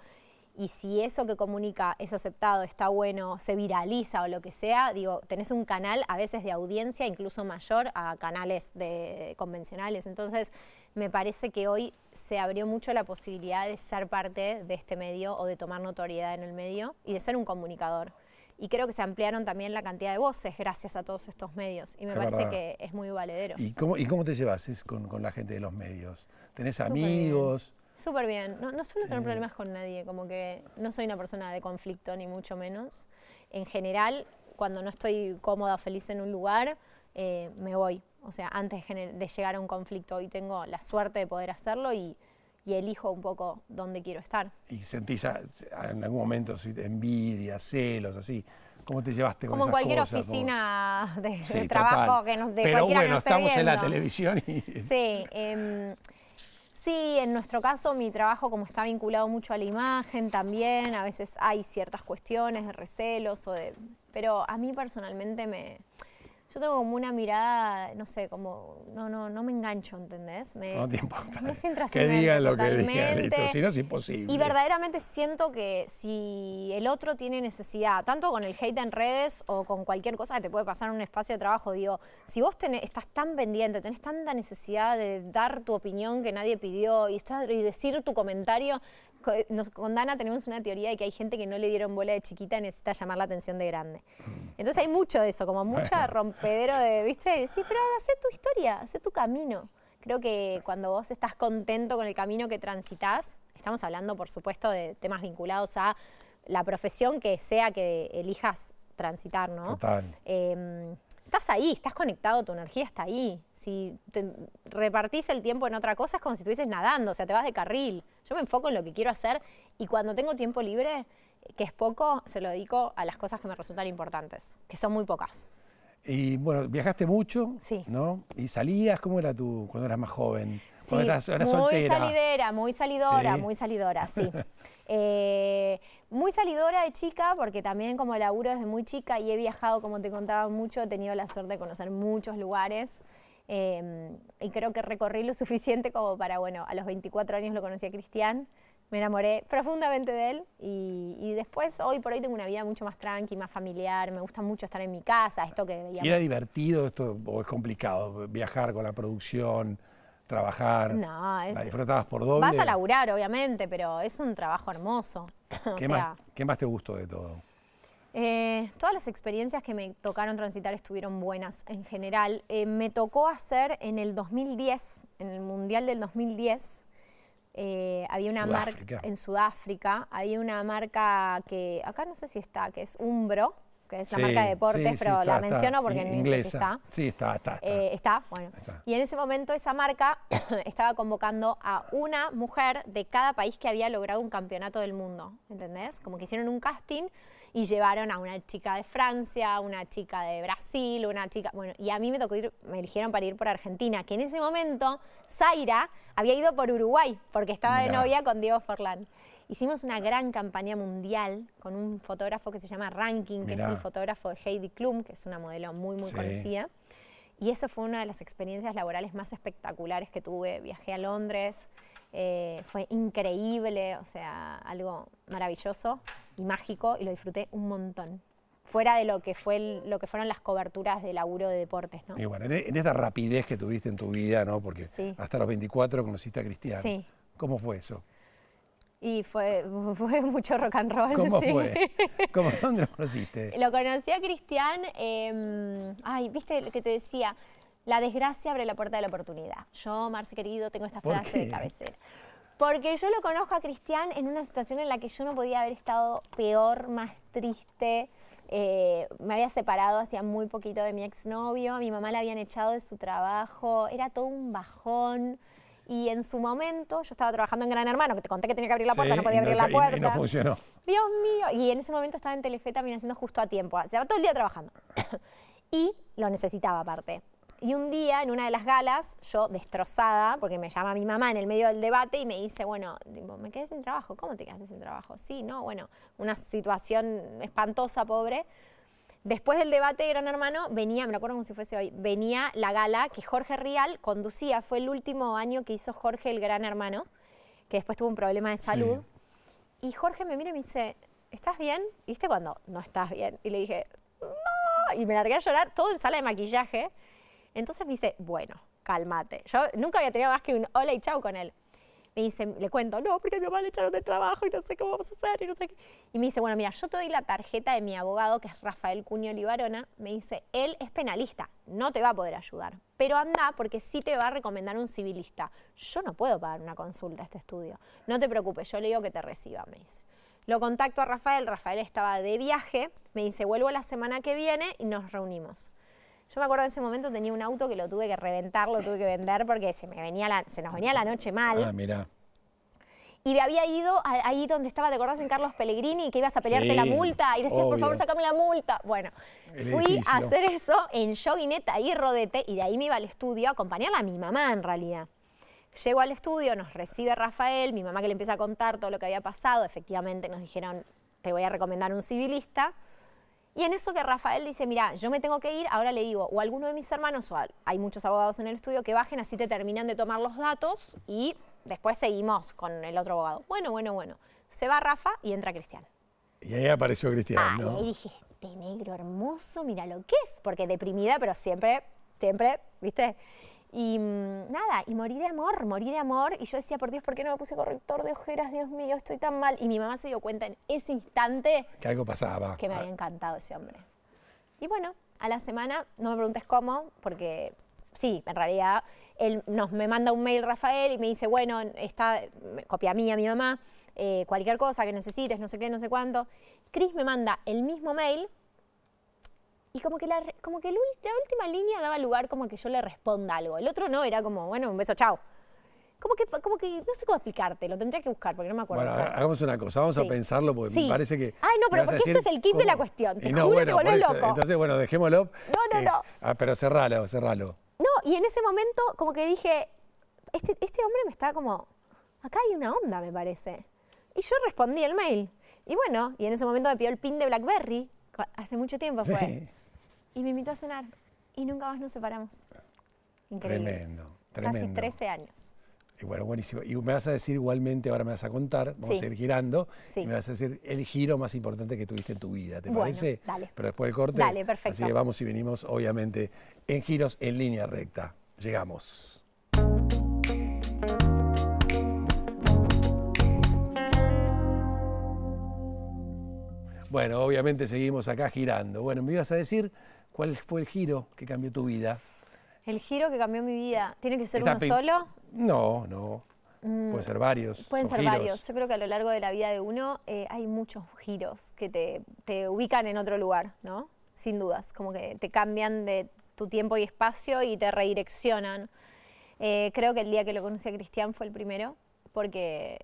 y si eso que comunica es aceptado, está bueno, se viraliza o lo que sea, digo, tenés un canal a veces de audiencia incluso mayor a canales de, convencionales. Entonces, me parece que hoy se abrió mucho la posibilidad de ser parte de este medio o de tomar notoriedad en el medio y de ser un comunicador. Y creo que se ampliaron también la cantidad de voces gracias a todos estos medios. Y me parece que es muy valedero. ¿Y cómo, y cómo te llevas con, con, la gente de los medios? ¿Tenés amigos? Súper bien. No, no suelo tener eh. problemas con nadie, como que no soy una persona de conflicto, ni mucho menos. En general, cuando no estoy cómoda o feliz en un lugar, eh, me voy. O sea, antes de, llegar a un conflicto, hoy tengo la suerte de poder hacerlo y, elijo un poco dónde quiero estar. ¿Y sentís en algún momento envidia, celos, así? ¿Cómo te llevaste con Como cualquier oficina de, trabajo que nos de Pero bueno, estamos en la televisión y... Sí, em, Sí, en nuestro caso mi trabajo como está vinculado mucho a la imagen también, a veces hay ciertas cuestiones de recelos o de... Pero a mí personalmente me yo tengo como una mirada, no sé, como, no, no, no me engancho, ¿entendés? Me, no te importa. que diga lo que diga, listo. Si no es imposible. Y verdaderamente siento que si el otro tiene necesidad, tanto con el hate en redes o con cualquier cosa que te puede pasar en un espacio de trabajo, digo, si vos tenés, estás tan pendiente, tenés tanta necesidad de dar tu opinión que nadie pidió y decir tu comentario, nos, con Dana tenemos una teoría de que hay gente que no le dieron bola de chiquita y necesita llamar la atención de grande. Entonces hay mucho de eso, como mucha rompedero de, ¿viste? Sí, pero hace tu historia, hace tu camino. Creo que cuando vos estás contento con el camino que transitas, estamos hablando, por supuesto, de temas vinculados a la profesión que sea que elijas transitar, ¿no? Total. Em, estás ahí, estás conectado, tu energía está ahí. Si te repartís el tiempo en otra cosa es como si estuvieses nadando, o sea, te vas de carril. Yo me enfoco en lo que quiero hacer y cuando tengo tiempo libre, que es poco, se lo dedico a las cosas que me resultan importantes, que son muy pocas. Y bueno, viajaste mucho, sí. ¿no? ¿Y salías? ¿Cómo era tú cuando eras más joven? eras, muy salidera, muy salidora, muy salidora, sí. Eh, muy salidora de chica, porque también como laburo desde muy chica y he viajado, como te contaba, mucho, he tenido la suerte de conocer muchos lugares. Em, y creo que recorrí lo suficiente como para, bueno, a los 24 años lo conocí a Cristian, me enamoré profundamente de él y, después, hoy por hoy, tengo una vida mucho más tranqui, más familiar, me gusta mucho estar en mi casa, esto que era divertido esto o es complicado viajar con la producción? trabajar, no, es, disfrutabas por doble. Vas a laburar, obviamente, pero es un trabajo hermoso. ¿Qué, más, te gustó de todo? Eh, todas las experiencias que me tocaron transitar estuvieron buenas en general. Eh, me tocó hacer en el 2010, en el Mundial del 2010, eh, había una marca en Sudáfrica, había una marca que acá no sé si está, que es Umbro, es la marca de deportes, pero la menciono porque en inglés está. Sí, está, está. Está, eh, bueno. Y en ese momento esa marca estaba convocando a una mujer de cada país que había logrado un campeonato del mundo, ¿entendés? Como que hicieron un casting y llevaron a una chica de Francia, una chica de Brasil, una chica, bueno, y a mí me tocó ir, me eligieron para ir por Argentina, que en ese momento Zaira había ido por Uruguay porque estaba de novia con Diego Forlán. Hicimos una gran campaña mundial con un fotógrafo que se llama Ranking, que es el fotógrafo de Heidi Klum, que es una modelo muy, muy conocida. Y eso fue una de las experiencias laborales más espectaculares que tuve. Viajé a Londres, eh, fue increíble, o sea, algo maravilloso y mágico y lo disfruté un montón. Fuera de lo que, fue lo que fueron las coberturas de laburo de deportes, Y bueno, en, e, esa rapidez que tuviste en tu vida, ¿no? Porque hasta los 24 conociste a Cristiano. ¿Cómo fue eso? Y fue, fue mucho rock and roll. ¿Cómo fue? ¿Cómo, ¿Dónde lo conociste? Lo conocí a Cristian, em, ay, viste lo que te decía, la desgracia abre la puerta de la oportunidad. Yo, Marce querido, tengo esta frase de cabecera. Porque yo lo conozco a Cristian en una situación en la que yo no podía haber estado peor, más triste. Eh, me había separado hacía muy poquito de mi exnovio, a mi mamá la habían echado de su trabajo, era todo un bajón. Y en su momento, yo estaba trabajando en Gran Hermano, que te conté que tenía que abrir la puerta, no podía abrir la puerta. Y, y, no funcionó. Dios mío. Y en ese momento estaba en Telefe también haciendo justo a tiempo. O Estaba todo el día trabajando. y lo necesitaba aparte. Y un día, en una de las galas, yo destrozada, porque me llama mi mamá en el medio del debate y me dice, bueno, me quedé sin trabajo. ¿Cómo te quedaste sin trabajo? Sí, no, bueno, una situación espantosa, pobre. Después del debate de Gran Hermano, venía, me acuerdo como si fuese hoy, venía la gala que Jorge Rial conducía. Fue el último año que hizo Jorge el Gran Hermano, que después tuvo un problema de salud. Y Jorge me mira y me dice, ¿estás bien? ¿Viste cuando no estás bien? Y le dije, no. Y me largué a llorar, todo en sala de maquillaje. Entonces me dice, bueno, cálmate. Yo nunca había tenido más que un hola y chau con él me dice, le cuento, no, porque a mi mamá le echaron de trabajo y no sé cómo vamos a hacer y no sé qué. Y me dice, bueno, mira, yo te doy la tarjeta de mi abogado, que es Rafael Cuño Libarona. Me dice, él es penalista, no te va a poder ayudar, pero anda porque sí te va a recomendar un civilista. Yo no puedo pagar una consulta a este estudio. No te preocupes, yo le digo que te reciba, me dice. Lo contacto a Rafael, Rafael estaba de viaje, me dice, vuelvo la semana que viene y nos reunimos. Yo me acuerdo en ese momento tenía un auto que lo tuve que reventar, lo tuve que vender porque se, me venía se nos venía la noche mal. Ah, mira. Y había ido ahí donde estaba, ¿te acordás en Carlos Pellegrini? Que ibas a pelearte la multa y decías, por favor, sacame la multa. Bueno, fui a hacer eso en joguineta y rodete y de ahí me iba al estudio a acompañar a mi mamá en realidad. Llego al estudio, nos recibe Rafael, mi mamá que le empieza a contar todo lo que había pasado. Efectivamente nos dijeron, te voy a recomendar un civilista. Y en eso que Rafael dice, mira, yo me tengo que ir, ahora le digo, o alguno de mis hermanos, o hay muchos abogados en el estudio que bajen, así te terminan de tomar los datos y después seguimos con el otro abogado. Bueno, bueno, bueno. Se va Rafa y entra Cristian. Y ahí apareció Cristian, ¿no? Y dije, este negro hermoso, mira lo que es, porque deprimida, pero siempre, siempre, ¿viste? Y mm, nada, y morí de amor, morí de amor. Y yo decía, por Dios, ¿por qué no me puse corrector de ojeras? Dios mío, estoy tan mal. Y mi mamá se dio cuenta en ese instante. Que algo pasaba. Que me ah. había encantado ese hombre. Y bueno, a la semana, no me preguntes cómo, porque sí, en realidad, él nos, me manda un mail Rafael y me dice, bueno, está, copia mía, mi mamá, eh, cualquier cosa que necesites, no sé qué, no sé cuánto. Cris me manda el mismo mail y como que, la, como que la última línea daba lugar como que yo le responda algo. El otro no, era como, bueno, un beso, chao. Como que, como que no sé cómo explicarte, lo tendría que buscar porque no me acuerdo. Bueno, hagamos una cosa, vamos a pensarlo porque me parece que. Ay, no, pero porque esto es el kit de la cuestión, te no, bueno, loco. Entonces, bueno, dejémoslo. No, no, eh, no. Ah, pero cerralo, cerralo. No, y en ese momento como que dije, este, este hombre me está como, acá hay una onda, me parece. Y yo respondí el mail. Y bueno, y en ese momento me pidió el pin de BlackBerry, hace mucho tiempo fue. Sí y me invitó a cenar y nunca más nos separamos. Increíble. Tremendo, tremendo. Casi 13 años. Y bueno, buenísimo. Y me vas a decir igualmente, ahora me vas a contar, vamos a ir girando, y me vas a decir el giro más importante que tuviste en tu vida, ¿te parece? Dale. Pero después del corte. Dale, perfecto. Así que vamos y venimos, obviamente, en giros en línea recta. Llegamos. Bueno, obviamente seguimos acá girando. Bueno, me ibas a decir ¿Cuál fue el giro que cambió tu vida? El giro que cambió mi vida, ¿tiene que ser uno solo? No, no. Mm. Pueden ser varios. Pueden ser varios. Yo creo que a lo largo de la vida de uno eh, hay muchos giros que te, ubican en otro lugar, ¿no? Sin dudas, como que te cambian de tu tiempo y espacio y te redireccionan. Eh, creo que el día que lo conocí a Cristian fue el primero, porque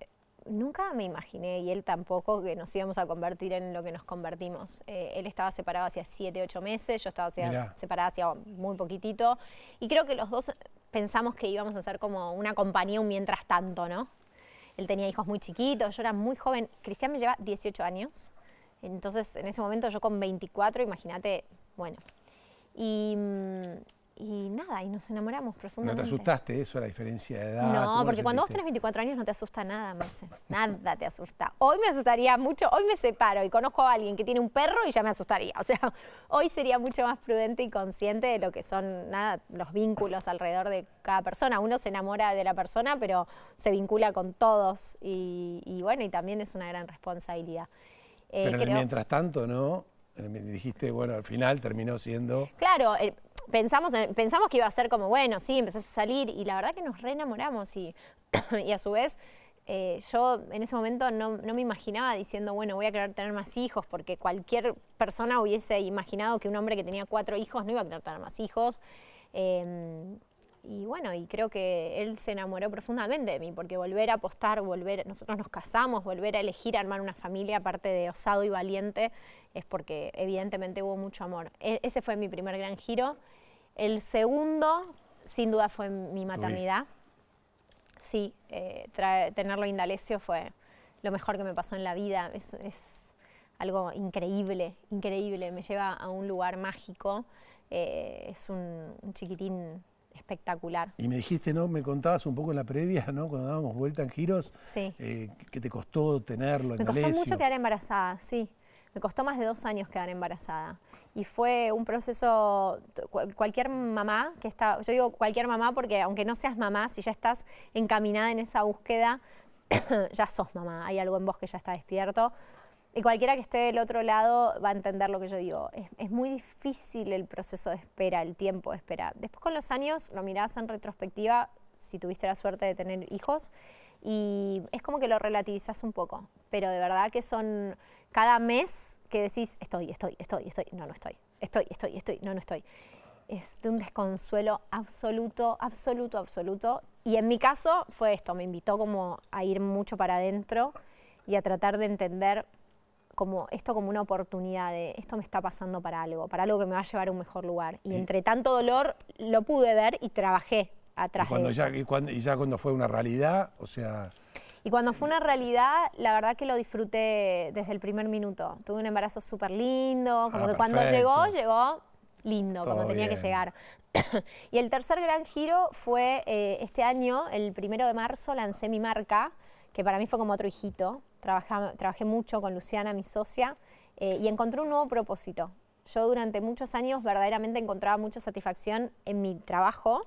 nunca me imaginé, y él tampoco, que nos íbamos a convertir en lo que nos convertimos. Eh, él estaba separado hacía 7, ocho meses, yo estaba separada hacia muy poquitito, y creo que los dos pensamos que íbamos a ser como una compañía un mientras tanto, ¿no? Él tenía hijos muy chiquitos, yo era muy joven. Cristian me lleva 18 años, entonces en ese momento yo con 24, imagínate, bueno. Y mm, y nada, y nos enamoramos profundamente. ¿No te asustaste eso, la diferencia de edad? No, porque cuando vos tenés 24 años no te asusta nada, Marce. nada te asusta. Hoy me asustaría mucho, hoy me separo y conozco a alguien que tiene un perro y ya me asustaría. O sea, hoy sería mucho más prudente y consciente de lo que son nada, los vínculos alrededor de cada persona. Uno se enamora de la persona, pero se vincula con todos y, bueno, y también es una gran responsabilidad. Eh, pero mientras tanto, ¿no? dijiste, bueno, al final terminó siendo... Claro, el... Eh, pensamos, pensamos que iba a ser como, bueno, sí, empecé a salir y la verdad que nos reenamoramos y, y a su vez... Eh, yo en ese momento no, no, me imaginaba diciendo, bueno, voy a querer tener más hijos, porque cualquier persona hubiese imaginado que un hombre que tenía cuatro hijos no iba a querer tener más hijos. Em, y bueno, y creo que él se enamoró profundamente de mí, porque volver a apostar, volver, nosotros nos casamos, volver a elegir armar una familia, aparte de osado y valiente, es porque evidentemente hubo mucho amor. E, ese fue mi primer gran giro el segundo, sin duda, fue mi maternidad. Sí, eh, tenerlo en Indalecio fue lo mejor que me pasó en la vida. Es, algo increíble, increíble. Me lleva a un lugar mágico. Eh, es un, chiquitín espectacular. Y me dijiste, ¿no? Me contabas un poco en la previa, ¿no? Cuando dábamos vuelta en giros, eh, que te costó tenerlo. Me costó mucho quedar embarazada, sí. Me costó más de dos años quedar embarazada y fue un proceso, cualquier mamá que está, yo digo cualquier mamá porque aunque no seas mamá, si ya estás encaminada en esa búsqueda, ya sos mamá, hay algo en vos que ya está despierto. Y cualquiera que esté del otro lado va a entender lo que yo digo. Es, muy difícil el proceso de espera, el tiempo de espera. Después con los años lo mirás en retrospectiva, si tuviste la suerte de tener hijos, y es como que lo relativizas un poco. Pero de verdad que son cada mes que decís, estoy, estoy, estoy, estoy, no, no estoy, estoy, estoy, estoy, no, no estoy. Es de un desconsuelo absoluto, absoluto, absoluto. Y en mi caso fue esto, me invitó como a ir mucho para adentro y a tratar de entender como esto como una oportunidad de esto me está pasando para algo, para algo que me va a llevar a un mejor lugar. Y eh. entre tanto dolor lo pude ver y trabajé atrás cuando de Ya, cuando, y ya cuando fue una realidad, o sea... Y cuando fue una realidad, la verdad que lo disfruté desde el primer minuto. Tuve un embarazo súper lindo, como ah, que cuando llegó, llegó lindo, como tenía que llegar. y el tercer gran giro fue eh, este año, el primero de marzo, lancé mi marca, que para mí fue como otro hijito. trabajé mucho con Luciana, mi socia, eh, y encontré un nuevo propósito. Yo durante muchos años verdaderamente encontraba mucha satisfacción en mi trabajo,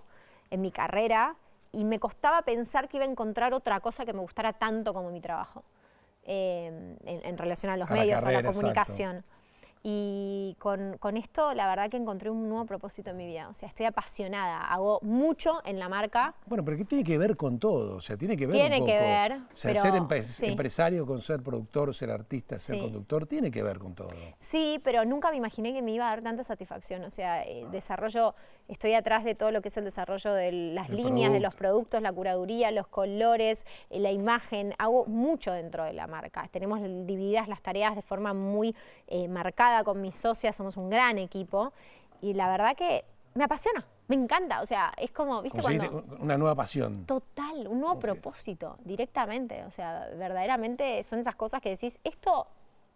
en mi carrera, y me costaba pensar que iba a encontrar otra cosa que me gustara tanto como mi trabajo eh, en, relación a los medios, o a la comunicación. Y con, esto, la verdad que encontré un nuevo propósito en mi vida. O sea, estoy apasionada, hago mucho en la marca. Bueno, pero ¿qué tiene que ver con todo? O sea, tiene que ver Tiene que ver. O sea, ser empresario con ser productor, ser artista, ser conductor, tiene que ver con todo. Sí, pero nunca me imaginé que me iba a dar tanta satisfacción. O sea, eh, desarrollo, estoy atrás de todo lo que es el desarrollo de las líneas, de los productos, la curaduría, los colores, eh, la imagen. Hago mucho dentro de la marca. Tenemos divididas las tareas de forma muy eh, marcada con mis socias, somos un gran equipo y la verdad que me apasiona, me encanta, o sea, es como, ¿viste? Una nueva pasión. Total, un nuevo propósito, directamente, o sea, verdaderamente son esas cosas que decís, esto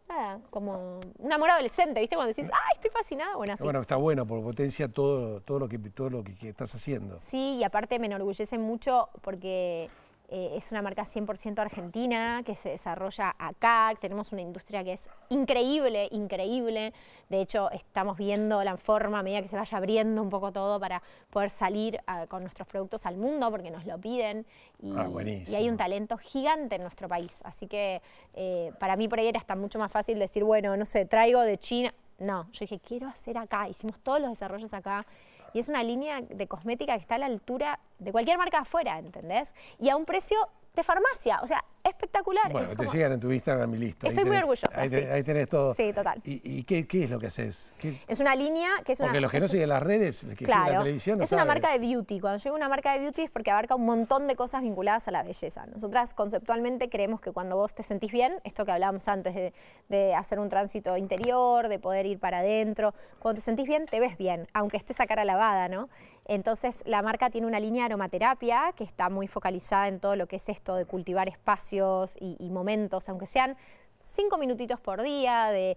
nada, como un amor adolescente, ¿viste? Cuando decís, ¡ay, estoy fascinada! Bueno, está bueno, por potencia todo, todo, lo, que, todo lo que estás haciendo. Sí, y aparte me enorgullece mucho porque eh, es una marca 100% argentina que se desarrolla acá. Tenemos una industria que es increíble, increíble. De hecho, estamos viendo la forma a medida que se vaya abriendo un poco todo para poder salir ah, con nuestros productos al mundo porque nos lo piden. Y, ah, hay un talento gigante en nuestro país. Así que eh, para mí por ahí era hasta mucho más fácil decir, bueno, no sé, traigo de China. No, yo dije, quiero hacer acá. Hicimos todos los desarrollos acá. Y es una línea de cosmética que está a la altura de cualquier marca afuera, ¿entendés? Y a un precio de farmacia. O sea, espectacular. Bueno, te siguen en tu Instagram y listo. Estoy muy orgullosa. Ahí, tenés todo. Sí, total. ¿Y, qué, es lo que haces? Es una línea que es una. Porque los que no siguen las redes, que claro, la televisión. es una marca de beauty. Cuando llega una marca de beauty es porque abarca un montón de cosas vinculadas a la belleza. Nosotras conceptualmente creemos que cuando vos te sentís bien, esto que hablábamos antes de, de hacer un tránsito interior, de poder ir para adentro, cuando te sentís bien, te ves bien, aunque estés a cara lavada, ¿no? Entonces la marca tiene una línea de aromaterapia que está muy focalizada en todo lo que es esto de cultivar espacios y, momentos, aunque sean cinco minutitos por día, de,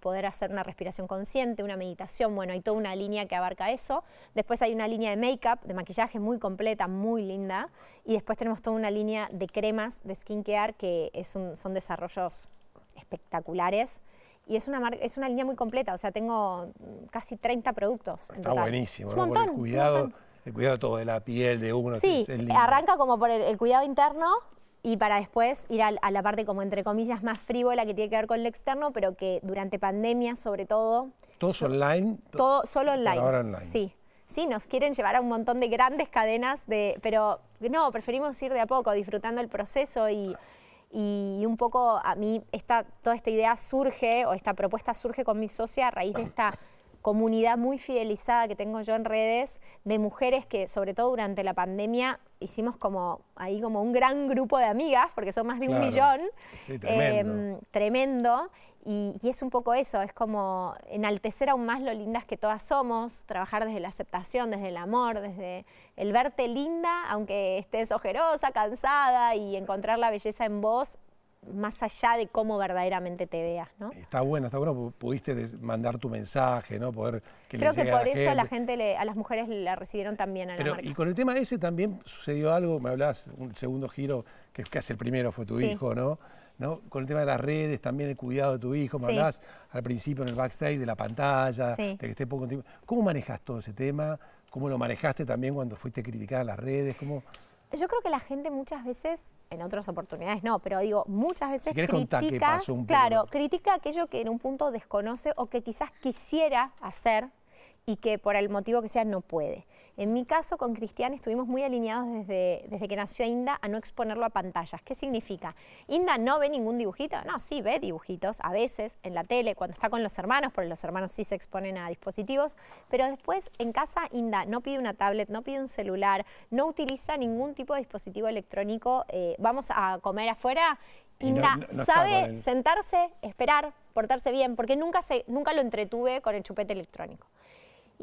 poder hacer una respiración consciente, una meditación, bueno, hay toda una línea que abarca eso. Después hay una línea de make-up, de maquillaje muy completa, muy linda. Y después tenemos toda una línea de cremas de skincare que son desarrollos espectaculares y es una, es una línea muy completa, o sea, tengo mm, casi 30 productos. En Está buenísimo, es un montón, el cuidado, el cuidado todo de la piel de uno. Sí, que es arranca como por el, cuidado interno y para después ir a, la parte como entre comillas más frívola que tiene que ver con lo externo, pero que durante pandemia sobre todo... ¿Todos online? Todo, solo online. Ahora online. Sí, sí, nos quieren llevar a un montón de grandes cadenas, de, pero no, preferimos ir de a poco, disfrutando el proceso y y un poco a mí esta, toda esta idea surge o esta propuesta surge con mi socia a raíz de esta comunidad muy fidelizada que tengo yo en redes de mujeres que sobre todo durante la pandemia hicimos como ahí como un gran grupo de amigas porque son más de un millón sí, tremendo. Em, tremendo y, es un poco eso, es como enaltecer aún más lo lindas que todas somos, trabajar desde la aceptación, desde el amor, desde el verte linda, aunque estés ojerosa, cansada, y encontrar la belleza en vos más allá de cómo verdaderamente te veas, ¿no? Está bueno, está bueno, pudiste mandar tu mensaje, ¿no? Poder que Creo que por eso la gente, a las mujeres la recibieron también a la marca. Y con el tema ese también sucedió algo, me hablas un segundo giro, que es casi el primero fue tu hijo, ¿no? ¿no? Con el tema de las redes, también el cuidado de tu hijo, me al principio en el backstage de la pantalla, de que esté poco tiempo. ¿Cómo manejas todo ese tema? ¿Cómo lo manejaste también cuando fuiste criticada en las redes? Yo creo que la gente muchas veces, en otras oportunidades no, pero digo, muchas veces critica, claro, critica aquello que en un punto desconoce o que quizás quisiera hacer y que por el motivo que sea no puede. En mi caso, con Cristian estuvimos muy alineados desde, desde que nació Inda a no exponerlo a pantallas. ¿Qué significa? Inda no ve ningún dibujito. No, sí ve dibujitos, a veces en la tele, cuando está con los hermanos, porque los hermanos sí se exponen a dispositivos, pero después en casa Inda no pide una tablet, no pide un celular, no utiliza ningún tipo de dispositivo electrónico. Eh, vamos a comer afuera Inda sabe sentarse, esperar, portarse bien, porque nunca, se, nunca lo entretuve con el chupete electrónico.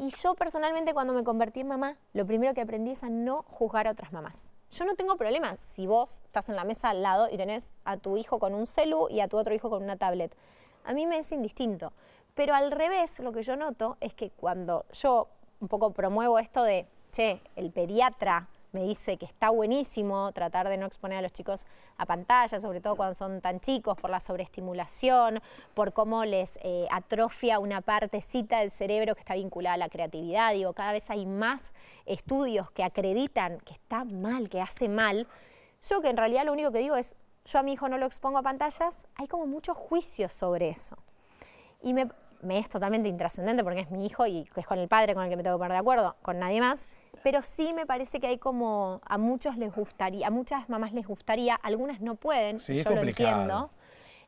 Y yo personalmente cuando me convertí en mamá, lo primero que aprendí es a no juzgar a otras mamás. Yo no tengo problemas si vos estás en la mesa al lado y tenés a tu hijo con un celu y a tu otro hijo con una tablet. A mí me es indistinto. Pero al revés, lo que yo noto es que cuando yo un poco promuevo esto de, che, el pediatra me dice que está buenísimo tratar de no exponer a los chicos a pantalla, sobre todo cuando son tan chicos, por la sobreestimulación, por cómo les eh, atrofia una partecita del cerebro que está vinculada a la creatividad. Digo, cada vez hay más estudios que acreditan que está mal, que hace mal. Yo que en realidad lo único que digo es, yo a mi hijo no lo expongo a pantallas, hay como muchos juicios sobre eso. Y me, me es totalmente intrascendente porque es mi hijo y es con el padre con el que me tengo que poner de acuerdo, con nadie más. Pero sí me parece que hay como a muchos les gustaría, a muchas mamás les gustaría, algunas no pueden, sí, yo lo entiendo.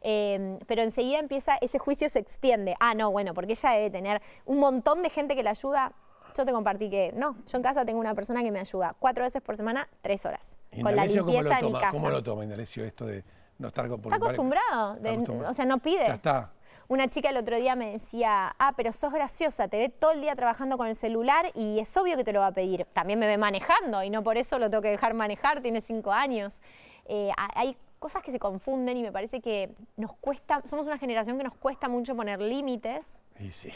Em, pero enseguida empieza, ese juicio se extiende. Ah, no, bueno, porque ella debe tener un montón de gente que la ayuda. Yo te compartí que no, yo en casa tengo una persona que me ayuda cuatro veces por semana, tres horas. Con la limpieza de mi casa. ¿Cómo lo toma Indalecio esto de no estar con Está acostumbrado, acostumbrado. o sea, no pide. Ya está. Una chica el otro día me decía, ah, pero sos graciosa, te ve todo el día trabajando con el celular y es obvio que te lo va a pedir. También me ve manejando y no por eso lo tengo que dejar manejar, tiene cinco años. Eh, hay cosas que se confunden y me parece que nos cuesta, somos una generación que nos cuesta mucho poner límites. sí.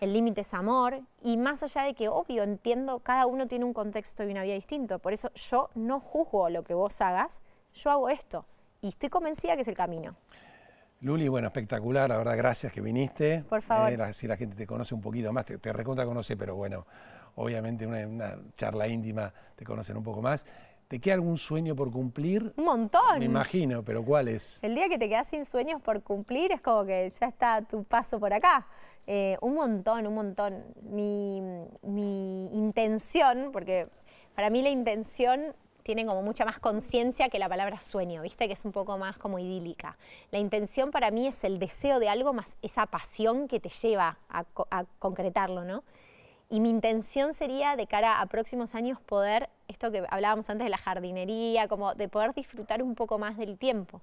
El límite es amor y más allá de que, obvio, entiendo, cada uno tiene un contexto y una vida distinto. Por eso yo no juzgo lo que vos hagas, yo hago esto y estoy convencida que es el camino. Luli, bueno, espectacular, la verdad, gracias que viniste. Por favor. Eh, si la gente te conoce un poquito más, te, te recontra conoce, pero bueno, obviamente una, una charla íntima te conocen un poco más. ¿Te queda algún sueño por cumplir? Un montón. Me imagino, pero ¿cuál es? El día que te quedas sin sueños por cumplir es como que ya está tu paso por acá. Eh, un montón, un montón. Mi, mi intención, porque para mí la intención tiene como mucha más conciencia que la palabra sueño, ¿viste? Que es un poco más como idílica. La intención para mí es el deseo de algo más esa pasión que te lleva a, a concretarlo, ¿no? Y mi intención sería de cara a próximos años poder, esto que hablábamos antes de la jardinería, como de poder disfrutar un poco más del tiempo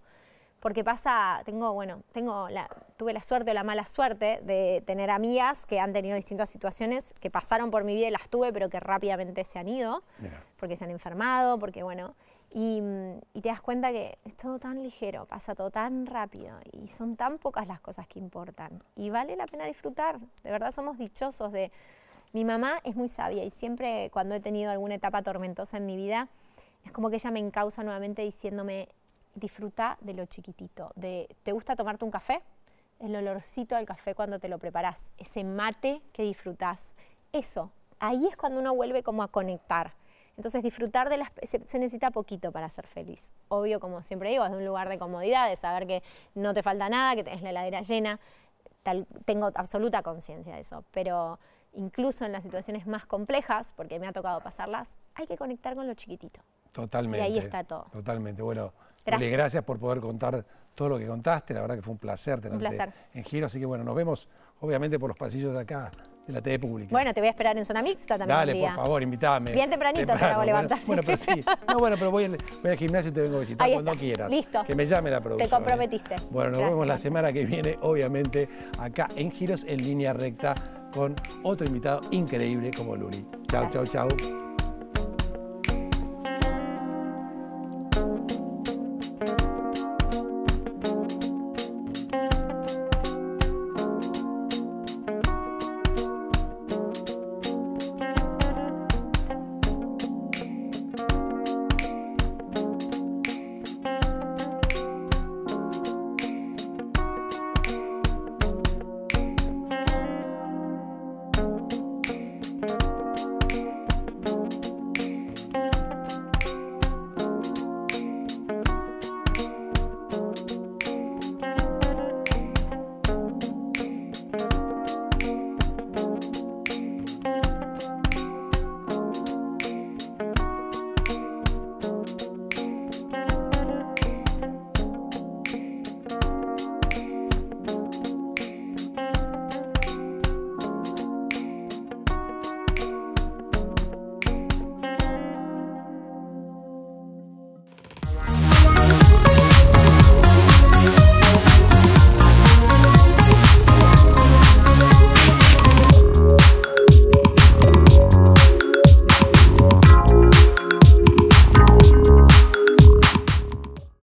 porque pasa, tengo, bueno, tengo la, tuve la suerte o la mala suerte de tener amigas que han tenido distintas situaciones que pasaron por mi vida y las tuve, pero que rápidamente se han ido, porque se han enfermado, porque bueno, y, mm, y, te das cuenta que es todo tan ligero, pasa todo tan rápido y son tan pocas las cosas que importan y vale la pena disfrutar, de verdad somos dichosos de... Mi mamá es muy sabia y siempre cuando he tenido alguna etapa tormentosa en mi vida, es como que ella me encausa nuevamente diciéndome, disfruta de lo chiquitito. De, ¿Te gusta tomarte un café? El olorcito al café cuando te lo preparas, ese mate que disfrutás. Eso, ahí es cuando uno vuelve como a conectar. Entonces disfrutar de las... Se, necesita poquito para ser feliz. Obvio, como siempre digo, es un lugar de comodidad, de saber que no te falta nada, que tenés la heladera llena. tengo absoluta conciencia de eso. Pero incluso en las situaciones más complejas, porque me ha tocado pasarlas, hay que conectar con lo chiquitito. Totalmente. Y ahí está todo. Totalmente. Bueno, Gracias. gracias por poder contar todo lo que contaste. La verdad que fue un placer tenerte en giro. Así que bueno, nos vemos obviamente por los pasillos de acá de la TV pública. Bueno, te voy a esperar en zona mixta también. Dale, por favor, invítame. Bien tempranito Temprano. para levantar. Bueno, bueno, pero sí. No, bueno, pero voy al, gimnasio y te vengo a visitar cuando quieras. Listo. Que me llame la producción. Te ¿eh? comprometiste. Bueno, nos vemos la semana que viene, obviamente, acá en Giros en línea recta con otro invitado increíble como Luli. Chau, chao, chau, chau.